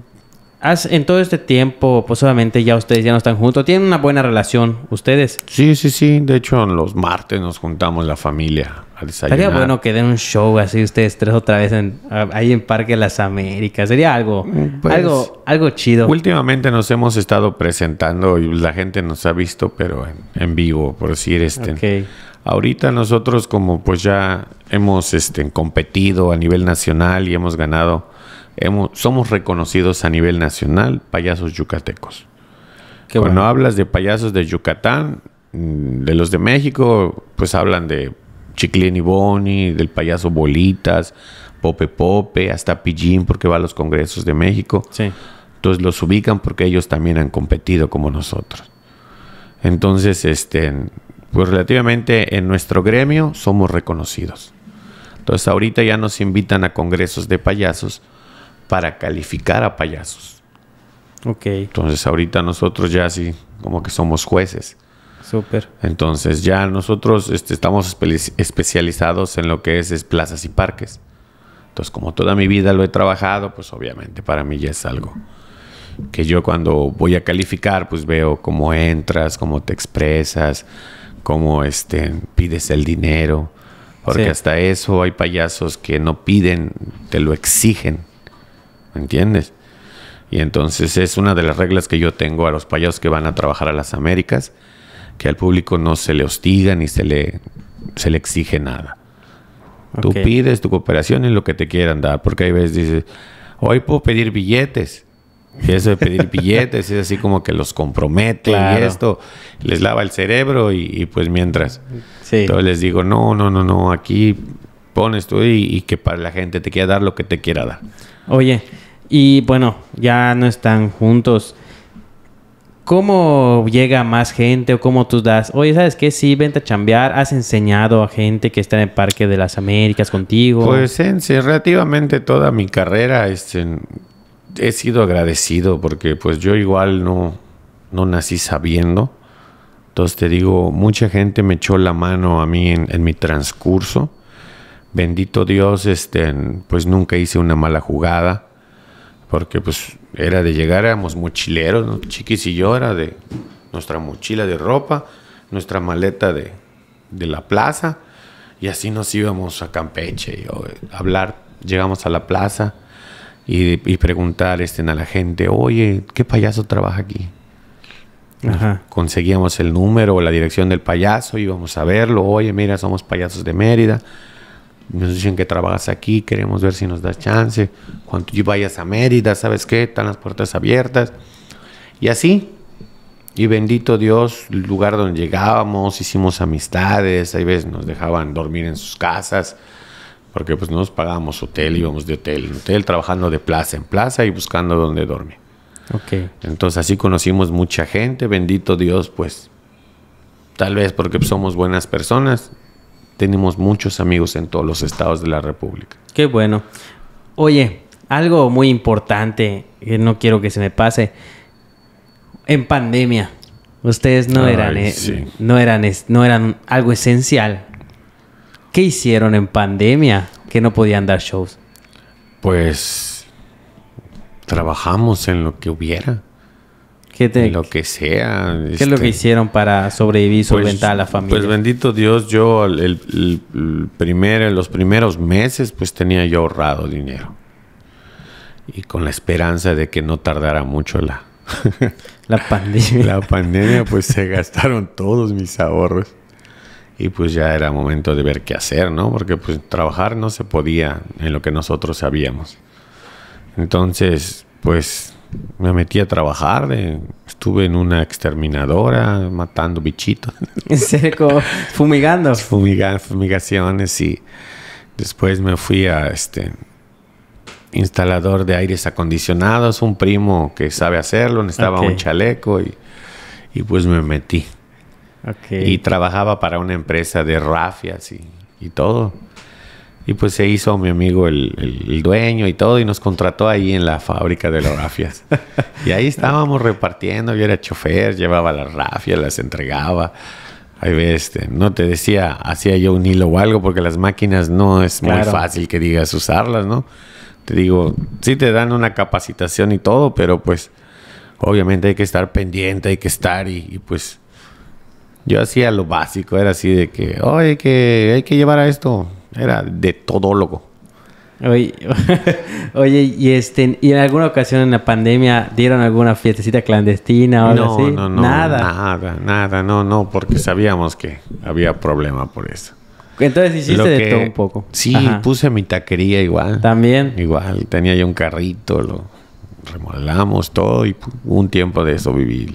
en todo este tiempo, pues obviamente ya ustedes ya no están juntos, tienen una buena relación ustedes. Sí, sí, sí. De hecho, los martes nos juntamos la familia a desayunar. Sería bueno que den un show así ustedes tres otra vez en, ahí en Parque de las Américas. Sería algo, mm, pues, algo, algo chido. Últimamente nos hemos estado presentando y la gente nos ha visto, pero en, vivo, por decir este. Ahorita nosotros como pues ya hemos este, competido a nivel nacional y hemos ganado somos reconocidos a nivel nacional payasos yucatecos. Cuando bueno. hablas de payasos de Yucatán, mm, de los de México, pues hablan de Chiclín y Boni, del payaso Bolitas, Pope Pope, hasta Pijín, porque va a los congresos de México. Sí. Entonces los ubican porque ellos también han competido como nosotros. Entonces, este, pues relativamente en nuestro gremio somos reconocidos. Entonces ahorita ya nos invitan a congresos de payasos para calificar a payasos. Ok. Entonces ahorita nosotros ya sí, como que somos jueces. Súper. Entonces ya nosotros este, estamos especializados en lo que es, plazas y parques. Entonces como toda mi vida lo he trabajado, pues obviamente para mí ya es algo que yo cuando voy a calificar, pues veo cómo entras, cómo te expresas, cómo este, pides el dinero. Porque hasta eso hay payasos que no piden, te lo exigen. ¿me entiendes? Y entonces es una de las reglas que yo tengo a los payasos que van a trabajar a las Américas, que al público no se le hostiga ni se le, se le exige nada. Tú pides tu cooperación y lo que te quieran dar, porque hay veces dices, hoy puedo pedir billetes. Y eso de pedir billetes es así como que los compromete y esto, les lava el cerebro y, pues mientras. Entonces les digo, no, no, no, no, aquí pones tú y que para la gente te quiera dar lo que te quiera dar. Oye, y bueno, ya no están juntos. ¿Cómo llega más gente o cómo tú das? Oye, ¿sabes qué? Sí, vente a chambear. ¿Has enseñado a gente que está en el Parque de las Américas contigo? Pues en, relativamente toda mi carrera este, he sido agradecido porque pues yo igual no, no nací sabiendo. Entonces te digo, mucha gente me echó la mano a mí en, mi transcurso. Bendito Dios, este, pues nunca hice una mala jugada porque pues era de llegar, éramos mochileros, Chiquis y yo era de nuestra mochila de ropa, nuestra maleta de, la plaza. Y así nos íbamos a Campeche y oh, hablar. Llegamos a la plaza y, y preguntar este, a la gente, oye, ¿qué payaso trabaja aquí? Conseguíamos el número o la dirección del payaso, íbamos a verlo, oye, mira, somos payasos de Mérida nos dicen que trabajas aquí, queremos ver si nos das chance. Cuando tú vayas a Mérida, ¿sabes qué? Están las puertas abiertas. Y así. Y bendito Dios, el lugar donde llegábamos, hicimos amistades, hay veces nos dejaban dormir en sus casas, porque pues no nos pagábamos hotel, íbamos de hotel en hotel, trabajando de plaza en plaza y buscando dónde dormir. Okay. Entonces así conocimos mucha gente, bendito Dios, pues tal vez porque somos buenas personas, tenemos muchos amigos en todos los estados de la República. Qué bueno. Oye, algo muy importante que no quiero que se me pase. En pandemia, ustedes no eran, eh, no eran, no eran algo esencial. ¿Qué hicieron en pandemia que no podían dar shows? Pues trabajamos en lo que hubiera lo que sea. ¿Qué es lo que este, hicieron para sobrevivir y pues, solventar a la familia? Pues bendito Dios, yo el, en los primeros meses pues tenía yo ahorrado dinero. Y con la esperanza de que no tardara mucho la... la pandemia. La pandemia pues se gastaron todos mis ahorros. Y pues ya era momento de ver qué hacer, ¿no? Porque pues trabajar no se podía en lo que nosotros sabíamos. Entonces, pues me metí a trabajar, estuve en una exterminadora matando bichitos. ¿En ¿Fumigando? fumigaciones y después me fui a este instalador de aires acondicionados, un primo que sabe hacerlo, necesitaba un chaleco y, pues me metí. Y trabajaba para una empresa de rafias y todo. Y pues se hizo mi amigo el, dueño y todo, y nos contrató ahí en la fábrica de las rafias. y ahí estábamos repartiendo, yo era chofer, llevaba las rafias, las entregaba. Ahí este, no te decía, hacía yo un hilo o algo, porque las máquinas no es muy fácil que digas usarlas, ¿no? Te digo, sí te dan una capacitación y todo, pero pues obviamente hay que estar pendiente, hay que estar y, pues yo hacía lo básico, era así de que, oye, que hay que llevar a esto, era de todólogo. Oye, oye, y este, ¿y en alguna ocasión en la pandemia dieron alguna fiestecita clandestina o algo así? No, no, nada. Nada, nada, no, no, porque sabíamos que había problema por eso. Entonces hiciste de todo un poco. Sí, puse mi taquería igual. También. Igual, tenía ya un carrito, lo remolamos todo y un tiempo de eso viví.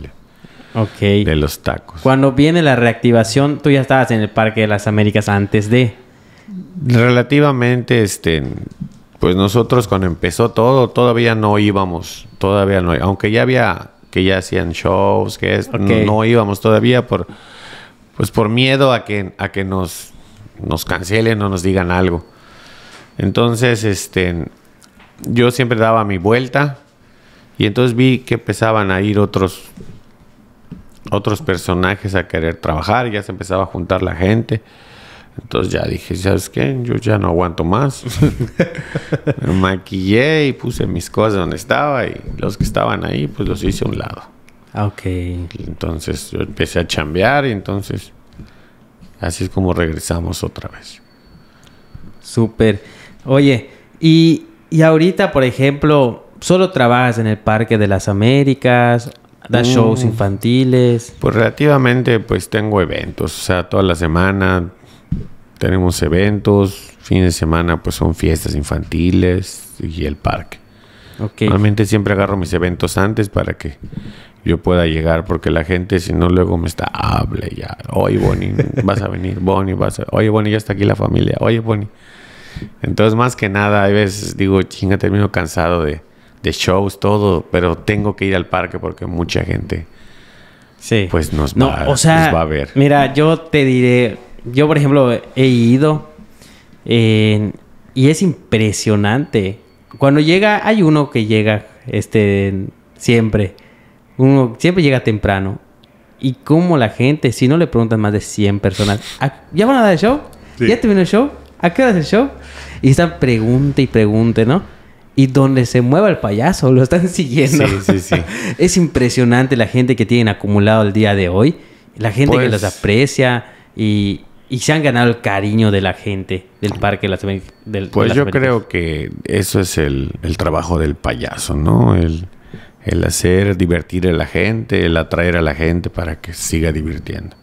Ok. De los tacos. Cuando viene la reactivación, tú ya estabas en el Parque de las Américas antes de. Relativamente, este, pues nosotros cuando empezó todo, todavía no íbamos, todavía no, aunque ya había, que ya hacían shows, que no, íbamos todavía por, pues por miedo a que, a que nos, nos cancelen o nos digan algo. Entonces, este, yo siempre daba mi vuelta y entonces vi que empezaban a ir otros, otros personajes a querer trabajar, ya se empezaba a juntar la gente. Entonces ya dije, ¿sabes qué? Yo ya no aguanto más. me maquillé y puse mis cosas donde estaba y los que estaban ahí, pues los hice a un lado. Ah, ok. Entonces yo empecé a chambear y entonces así es como regresamos otra vez. Súper. Oye, y, ahorita, por ejemplo, solo trabajas en el Parque de las Américas, das mm. shows infantiles. Pues relativamente, pues tengo eventos, o sea, toda la semana tenemos eventos, fines de semana pues son fiestas infantiles y el parque. Normalmente siempre agarro mis eventos antes para que yo pueda llegar, porque la gente si no luego me está, hable ya, oye Bonnie, vas a venir, Bonnie, vas oye Bonnie, ya está aquí la familia, oye Bonnie. Entonces más que nada, a veces digo, chinga, termino cansado de, shows, todo, pero tengo que ir al parque porque mucha gente... Sí. Pues nos, no, va, nos va a ver. Mira, yo te diré, yo, por ejemplo, he ido y es impresionante. Cuando llega, hay uno que llega este, siempre. Uno siempre llega temprano. Y como la gente, si no le preguntan más de 100 personas, ah, ¿ya van a dar el show? ¿Ya terminó el show? ¿A qué hora es el show? Y están pregunte y pregunte, ¿no? Y donde se mueva el payaso, lo están siguiendo. Sí, sí, sí. es impresionante la gente que tienen acumulado el día de hoy. La gente que pues los aprecia. Y, y se han ganado el cariño de la gente del parque de pues las del, Pues yo creo que eso es el, trabajo del payaso, ¿no? El, hacer divertir a la gente, el atraer a la gente para que siga divirtiendo.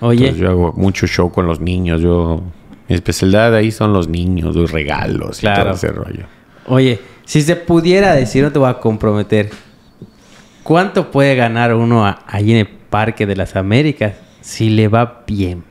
Oye. yo hago mucho show con los niños. Yo, mi especialidad ahí son los niños, los regalos y todo ese rollo. Oye, si se pudiera decir, no te voy a comprometer. ¿Cuánto puede ganar uno ahí en el Parque de las Américas si le va bien?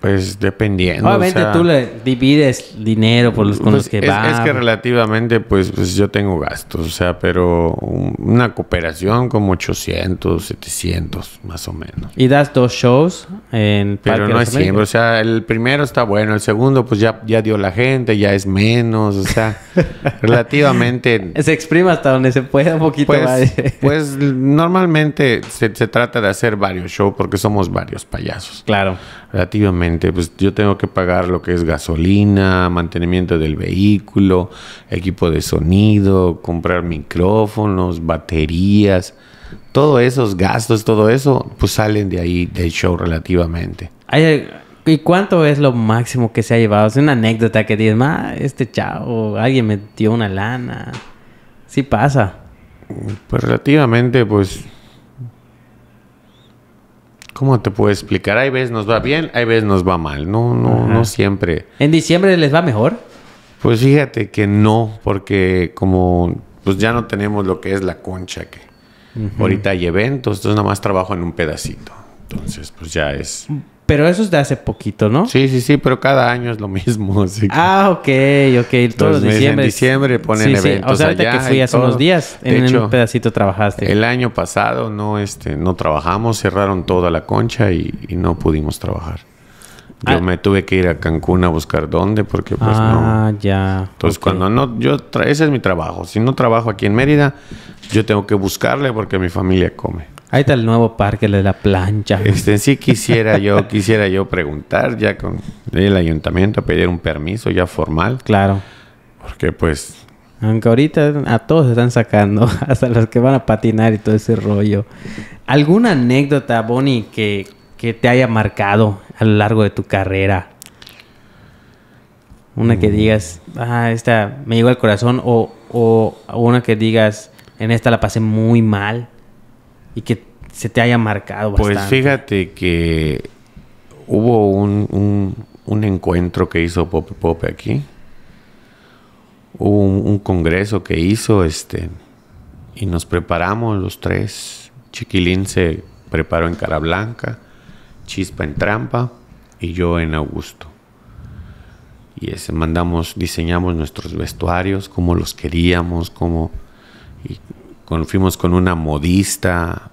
Pues dependiendo. Obviamente tú le divides dinero por los, con los pues, que es, Es que relativamente, pues, pues, yo tengo gastos, o sea, pero una cooperación como 800, 700, más o menos. ¿Y das dos shows en Pero no es siempre, o sea, el primero está bueno, el segundo, pues ya, ya dio la gente, ya es menos, o sea, relativamente. Se exprime hasta donde se pueda un poquito pues, más. pues normalmente se, se trata de hacer varios shows porque somos varios payasos. Claro relativamente, pues yo tengo que pagar lo que es gasolina, mantenimiento del vehículo, equipo de sonido, comprar micrófonos, baterías, todos esos gastos, todo eso, pues salen de ahí del show relativamente. ¿Y cuánto es lo máximo que se ha llevado? Es una anécdota que dice, ma, este chavo, alguien metió una lana. Sí pasa. Pues relativamente, pues ¿Cómo te puedo explicar? Hay veces nos va bien, hay veces nos va mal. No, no, no siempre. ¿En diciembre les va mejor? Pues fíjate que no, porque como pues ya no tenemos lo que es la concha que ahorita hay eventos, entonces nada más trabajo en un pedacito. Entonces, pues ya es mm. Pero eso es de hace poquito, ¿no? Sí, sí, sí, pero cada año es lo mismo. ah, ok, ok. Todos los diciembre. En diciembre ponen eventos. O sea, allá que fui hace unos días, en un pedacito trabajaste. El año pasado no, este, no trabajamos, cerraron toda la concha y, no pudimos trabajar. Yo ah. me tuve que ir a Cancún a buscar dónde porque pues ah, no. Ah, ya. Entonces cuando no, yo, ese es mi trabajo. Si no trabajo aquí en Mérida, yo tengo que buscarle porque mi familia come. Ahí está el nuevo parque de la plancha. Este, sí quisiera yo, quisiera yo preguntar ya con el ayuntamiento, pedir un permiso ya formal. Claro. Porque pues... Aunque ahorita a todos se están sacando, hasta los que van a patinar y todo ese rollo. ¿Alguna anécdota, Bonnie, que, que te haya marcado a lo largo de tu carrera? Una que mm. digas, ah, esta me llegó al corazón, o, o una que digas, en esta la pasé muy mal y que se te haya marcado pues bastante. Pues fíjate que hubo un, un, encuentro que hizo Pope Pope aquí. Hubo un, congreso que hizo este y nos preparamos los tres. Chiquilín se preparó en Cara Blanca, Chispa en Trampa y yo en Augusto. Y ese mandamos, diseñamos nuestros vestuarios, como los queríamos, cómo fuimos con una modista,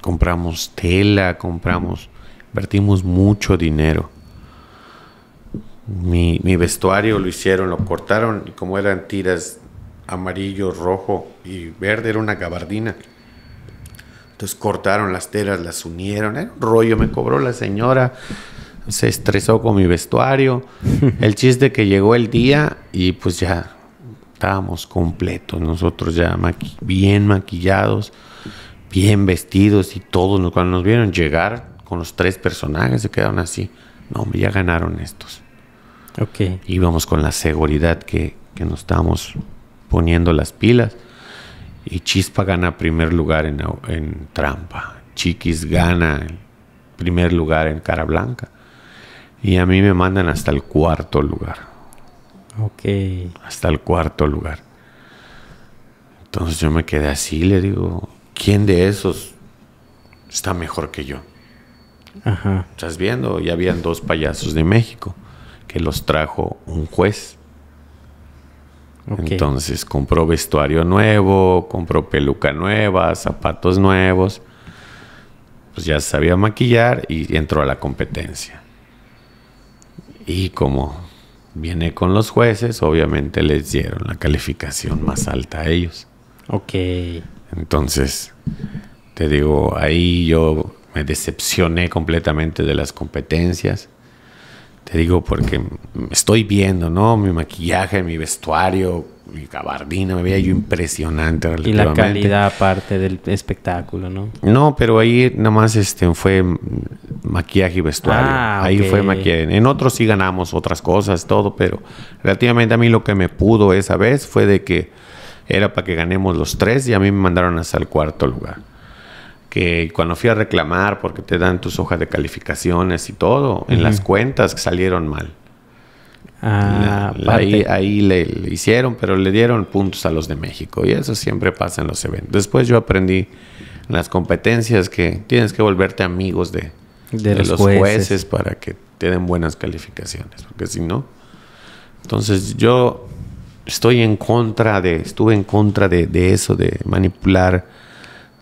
compramos tela, compramos, invertimos mucho dinero. Mi, vestuario lo hicieron, lo cortaron y como eran tiras amarillo, rojo y verde, era una gabardina. Entonces cortaron las telas, las unieron, era rollo, me cobró la señora, se estresó con mi vestuario. el chiste que llegó el día y pues ya estábamos completos, nosotros ya bien maquillados, bien vestidos y todos cuando nos vieron llegar con los tres personajes se quedaron así, no, ya ganaron estos. Ok. Íbamos con la seguridad que, nos estábamos poniendo las pilas y Chispa gana primer lugar en, en Trampa, Chiquis gana primer lugar en Cara Blanca y a mí me mandan hasta el cuarto lugar. Ok. Hasta el cuarto lugar. Entonces yo me quedé así, le digo, ¿quién de esos está mejor que yo? Ajá. ¿Estás viendo? Ya habían dos payasos de México que los trajo un juez. Okay. Entonces compró vestuario nuevo, compró peluca nueva, zapatos nuevos. Pues ya sabía maquillar y entró a la competencia. Y como Viene con los jueces, obviamente les dieron la calificación más alta a ellos. Ok. Entonces, te digo, ahí yo me decepcioné completamente de las competencias. Te digo porque estoy viendo, ¿no? Mi maquillaje, mi vestuario, mi gabardina, me veía yo impresionante. Y la calidad aparte del espectáculo, ¿no? No, pero ahí nada más este, fue maquillaje y vestuario. Ah, ahí fue maquillaje. En otros sí ganamos otras cosas, todo, pero relativamente a mí lo que me pudo esa vez fue de que era para que ganemos los tres y a mí me mandaron hasta el cuarto lugar. Que cuando fui a reclamar porque te dan tus hojas de calificaciones y todo, en las cuentas salieron mal. Ah, ahí, le, hicieron, pero le dieron puntos a los de México. Y eso siempre pasa en los eventos. Después yo aprendí las competencias que tienes que volverte amigos de, los, jueces. para que te den buenas calificaciones. Porque si no. Entonces yo estoy en contra de. Estuve en contra de, eso, de manipular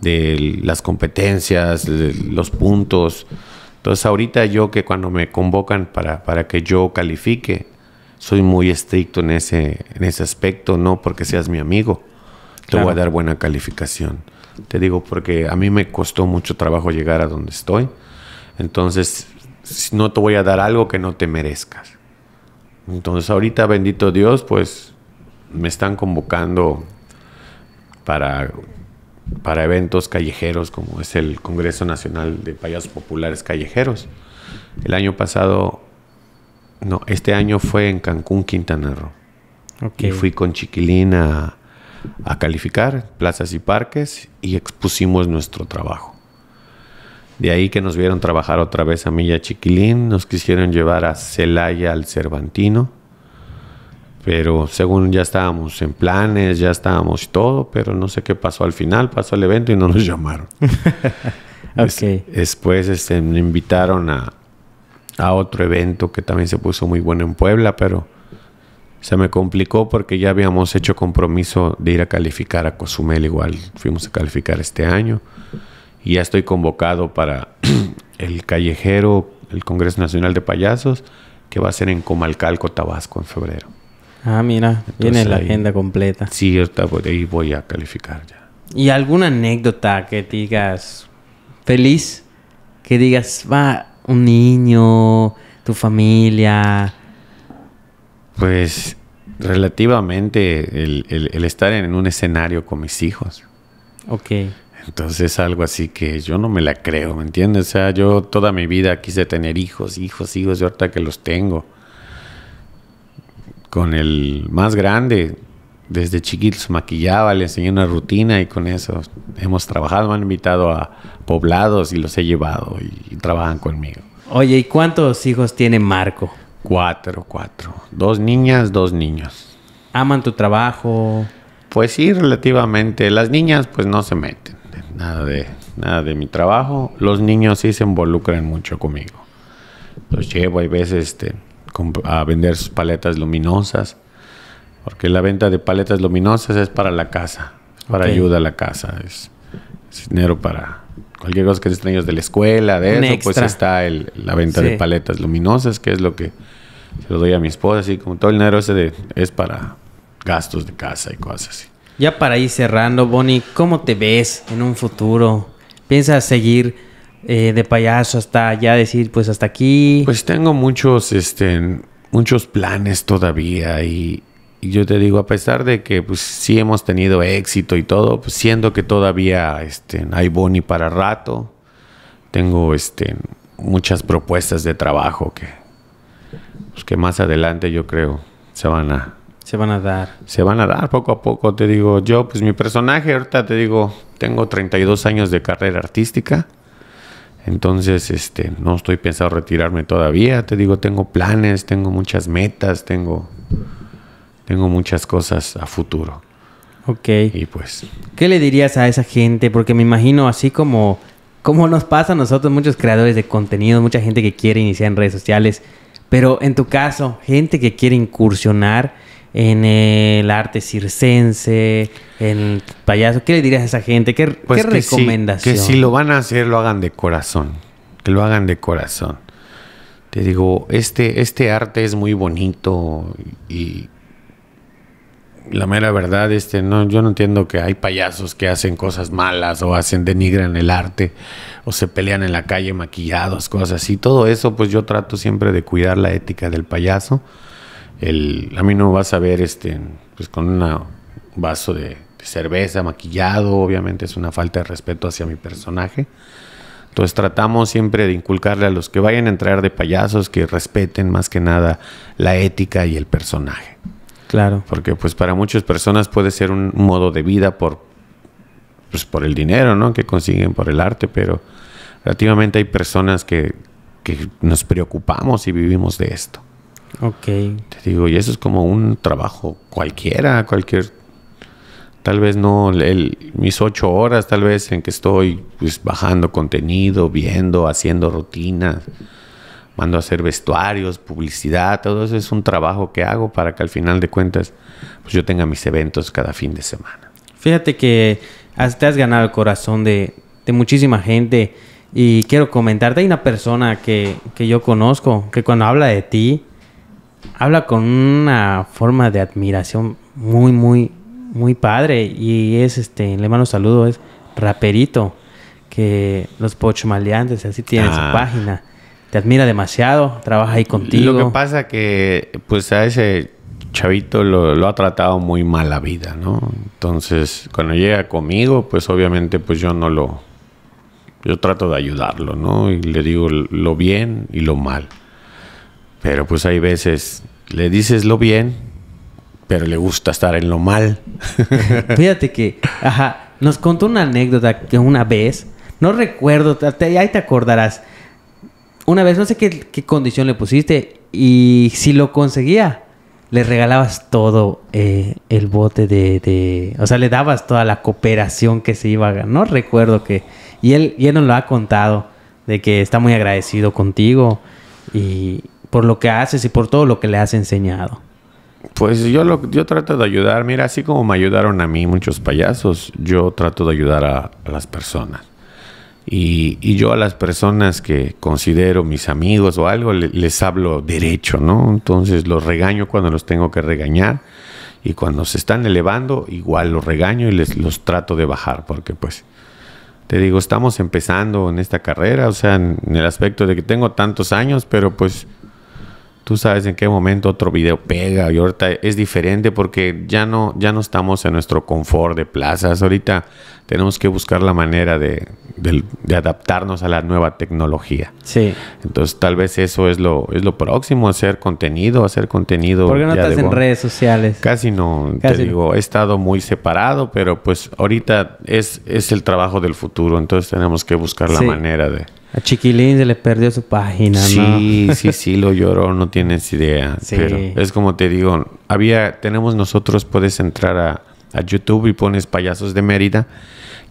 de las competencias, los puntos. Entonces ahorita yo que cuando me convocan para, para que yo califique, soy muy estricto en ese, en ese aspecto, no porque seas mi amigo. Te voy a dar buena calificación. Te digo porque a mí me costó mucho trabajo llegar a donde estoy. Entonces, no te voy a dar algo que no te merezcas. Entonces, ahorita, bendito Dios, pues me están convocando para, para eventos callejeros, como es el Congreso Nacional de Payasos Populares Callejeros. El año pasado no, este año fue en Cancún, Quintana Roo. Y fui con Chiquilín a, calificar plazas y parques y expusimos nuestro trabajo. De ahí que nos vieron trabajar otra vez a a Chiquilín, nos quisieron llevar a Celaya al Cervantino, pero según ya estábamos en planes, ya estábamos todo, pero no sé qué pasó al final, pasó el evento y no nos llamaron. okay. después este, me invitaron a, a otro evento que también se puso muy bueno en Puebla, pero se me complicó porque ya habíamos hecho compromiso de ir a calificar a Cozumel, igual fuimos a calificar este año. Y ya estoy convocado para el callejero, el Congreso Nacional de Payasos, que va a ser en Comalcalco, Tabasco, en febrero. Ah, mira, Tiene la agenda completa. Sí, ahí voy a calificar ya. ¿Y alguna anécdota que digas feliz? Que digas, va, un niño, tu familia? Pues relativamente el, estar en un escenario con mis hijos. Ok. Entonces algo así que yo no me la creo, ¿me entiendes? O sea, yo toda mi vida quise tener hijos, hijos, hijos, y ahorita que los tengo. Con el más grande, desde chiquitos maquillaba, le enseñé una rutina y con eso hemos trabajado. Me han invitado a poblados y los he llevado y, trabajan conmigo. Oye, ¿y cuántos hijos tiene Marco? Cuatro, cuatro. Dos niñas, dos niños. ¿Aman tu trabajo? Pues sí, relativamente. Las niñas pues no se meten. Nada de, nada de mi trabajo. Los niños sí se involucran mucho conmigo. Los llevo, hay veces, este, a vender sus paletas luminosas porque la venta de paletas luminosas es para la casa, es para ayuda a la casa, es, dinero para cualquier cosa que ellos de la escuela, de eso, pues está la venta de paletas luminosas, que es lo que se lo doy a mi esposa, así como todo el dinero ese es para gastos de casa y cosas así. Ya para ir cerrando, Bonnie, ¿cómo te ves en un futuro? ¿Piensas seguir eh, de payaso hasta ya decir, pues hasta aquí? Pues tengo muchos, este, muchos planes todavía y, y yo te digo, a pesar de que pues sí hemos tenido éxito y todo, pues, siendo que todavía este, hay boni para rato, tengo este, muchas propuestas de trabajo que, pues, que más adelante yo creo se van a... Se van a dar. Se van a dar poco a poco, te digo. Yo, pues mi personaje, ahorita te digo, tengo 32 años de carrera artística. Entonces, este, no estoy pensado retirarme todavía. Te digo, tengo planes, tengo muchas metas, tengo tengo muchas cosas a futuro. Ok. Y pues. ¿Qué le dirías a esa gente? Porque me imagino así como, como nos pasa a nosotros, muchos creadores de contenido, mucha gente que quiere iniciar en redes sociales. Pero en tu caso, gente que quiere incursionar en el arte circense, en payaso, ¿qué le dirías a esa gente? ¿Qué, pues ¿qué que recomendación? Si, que si lo van a hacer, lo hagan de corazón. Que lo hagan de corazón. Te digo, este, este arte es muy bonito y, la mera verdad, este, no, yo no entiendo que hay payasos que hacen cosas malas o hacen denigran el arte o se pelean en la calle maquillados, cosas así. Todo eso, pues yo trato siempre de cuidar la ética del payaso. El, a mí no vas a ver, este, pues con un vaso de, cerveza maquillado, obviamente es una falta de respeto hacia mi personaje. Entonces tratamos siempre de inculcarle a los que vayan a entrar de payasos que respeten más que nada la ética y el personaje. Claro. Porque pues para muchas personas puede ser un modo de vida por, pues, por el dinero, Que consiguen por el arte, pero relativamente hay personas que, nos preocupamos y vivimos de esto. Ok. Te digo, y eso es como un trabajo cualquiera, cualquier... Tal vez no mis ocho horas, tal vez en que estoy pues, bajando contenido, viendo, haciendo rutinas mando a hacer vestuarios, publicidad, todo eso es un trabajo que hago para que al final de cuentas pues yo tenga mis eventos cada fin de semana. Fíjate que has, te has ganado el corazón de, muchísima gente y quiero comentarte, hay una persona que, que yo conozco que cuando habla de ti, habla con una forma de admiración muy, muy, muy padre y es, este, le mando saludos saludo, es Raperito, que los pochmaleantes, así tiene su ah, página te admira demasiado, trabaja ahí contigo. Lo que pasa que, pues a ese chavito lo, ha tratado muy mal la vida, ¿no? Entonces, cuando llega conmigo, pues obviamente, pues yo no lo... Yo trato de ayudarlo, ¿no? Y le digo lo bien y lo mal. Pero pues hay veces, le dices lo bien, pero le gusta estar en lo mal. Fíjate que, ajá, nos contó una anécdota que una vez, no recuerdo, ahí te acordarás, una vez, no sé qué, condición le pusiste, y si lo conseguía, le regalabas todo eh, el bote de, O sea, le dabas toda la cooperación que se iba a ganar. No recuerdo que... Y él, y nos lo ha contado, de que está muy agradecido contigo y por lo que haces y por todo lo que le has enseñado. Pues yo, lo, yo trato de ayudar. Mira, así como me ayudaron a mí muchos payasos, yo trato de ayudar a las personas. Y, yo a las personas que considero mis amigos o algo les, hablo derecho, ¿no? Entonces los regaño cuando los tengo que regañar y cuando se están elevando igual los regaño y les los trato de bajar porque pues te digo, estamos empezando en esta carrera, o sea, en el aspecto de que tengo tantos años, pero pues tú sabes en qué momento otro video pega y ahorita es diferente porque ya no, ya no estamos en nuestro confort de plazas. Ahorita tenemos que buscar la manera de, adaptarnos a la nueva tecnología. Sí. Entonces tal vez eso es lo, es lo próximo, hacer contenido, hacer contenido. ¿Por qué no estás en redes sociales? Casi no, te digo, he estado muy separado, pero pues ahorita es, es el trabajo del futuro, entonces tenemos que buscar la manera de... A Chiquilín se le perdió su página, ¿no? Sí, sí, sí, lo lloró, no tienes idea. Pero es como te digo, había, tenemos nosotros, puedes entrar a, YouTube y pones payasos de Mérida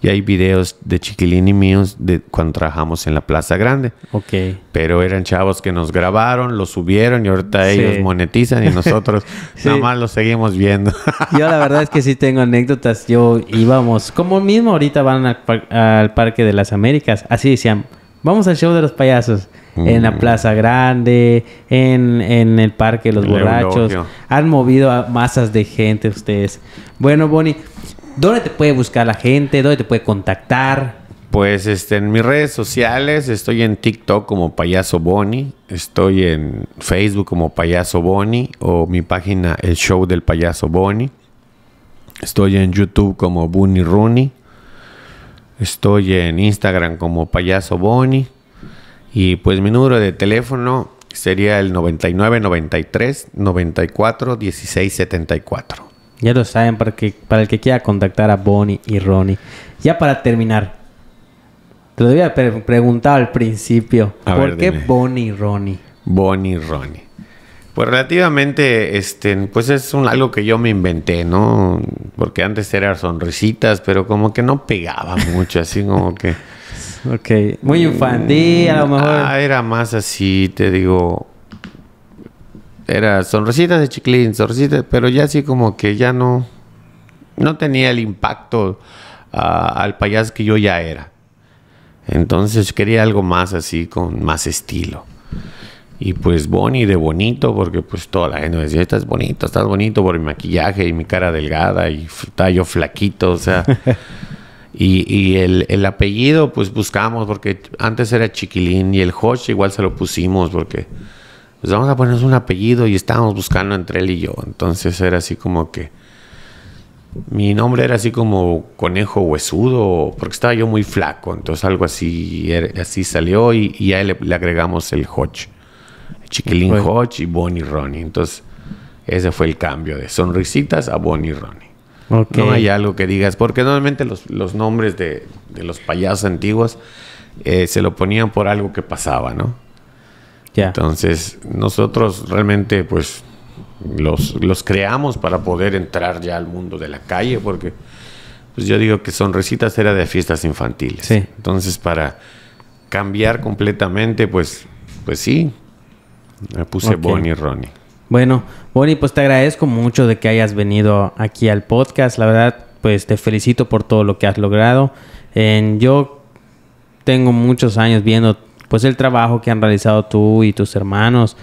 y hay videos de Chiquilín y míos de cuando trabajamos en la Plaza Grande. Ok. Pero eran chavos que nos grabaron, los subieron y ahorita ellos monetizan y nosotros nada más los seguimos viendo. yo la verdad es que sí tengo anécdotas. Yo íbamos, como mismo ahorita van al Parque de las Américas, así decían Vamos al show de los payasos. En la mm. Plaza Grande, en, el Parque de los Borrachos. Han movido a masas de gente ustedes. Bueno, Boni, ¿dónde te puede buscar la gente? ¿Dónde te puede contactar? Pues este, en mis redes sociales estoy en TikTok como Payaso Boni. estoy en Facebook como Payaso Boni o mi página El Show del Payaso Boni. Estoy en YouTube como Bunny Rooney. Estoy en Instagram como Payaso Boni. Y pues mi número de teléfono sería el 99 93 94 16 74. Ya lo saben para, para el que quiera contactar a Bonnie y Ronnie. Ya para terminar, te lo había preguntado al principio. ¿Por qué Bonnie y Ronnie? Bonnie y Ronnie. Pues relativamente, este, pues es un, algo que yo me inventé, ¿no? Porque antes eran sonrisitas, pero como que no pegaba mucho, así como que... ok, muy infantil a lo mejor. Ah, era más así, te digo, era sonrisitas de chiclín, sonrisitas, pero ya así como que ya no, no tenía el impacto ah, al payaso que yo ya era. Entonces quería algo más así, con más estilo. Y pues Bonnie de bonito, porque pues toda la gente me decía, estás bonito, estás bonito por mi maquillaje y mi cara delgada y estaba yo flaquito, o sea. y, el, apellido pues buscamos, porque antes era Chiquilín y el Hosh igual se lo pusimos, porque pues vamos a ponernos un apellido y estábamos buscando entre él y yo. Entonces era así como que... Mi nombre era así como conejo huesudo, porque estaba yo muy flaco, entonces algo así, er, así salió y, y a él le, agregamos el hodge Chiquilín Hodge y Bonnie Ronnie. Entonces, ese fue el cambio de sonrisitas a Bonnie Ronnie. No hay algo que digas, porque normalmente los, nombres de, los payasos antiguos eh, se lo ponían por algo que pasaba, ¿no? Entonces, nosotros realmente, pues, los, creamos para poder entrar ya al mundo de la calle, porque pues yo digo que Sonrisitas era de fiestas infantiles. Sí. Entonces, para cambiar completamente, pues, pues sí, me puse Bonnie y Ronnie. Bueno, Bonnie, pues te agradezco mucho de que hayas venido aquí al podcast. La verdad, pues te felicito por todo lo que has logrado. yo tengo muchos años viendo pues el trabajo que han realizado tú y tus hermanos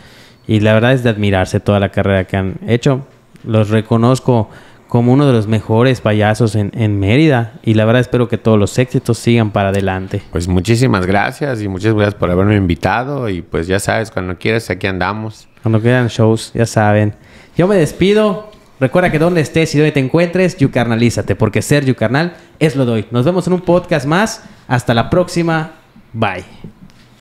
y la verdad es de admirarse toda la carrera que han hecho. Los reconozco como uno de los mejores payasos en, Mérida. Y la verdad espero que todos los éxitos sigan para adelante. Pues muchísimas gracias y muchas gracias por haberme invitado. Y pues ya sabes, cuando quieras aquí andamos. Cuando quieran shows, ya saben. Yo me despido. Recuerda que donde estés y donde te encuentres, carnalízate. porque ser carnal es lo doy. Nos vemos en un podcast más. Hasta la próxima. Bye.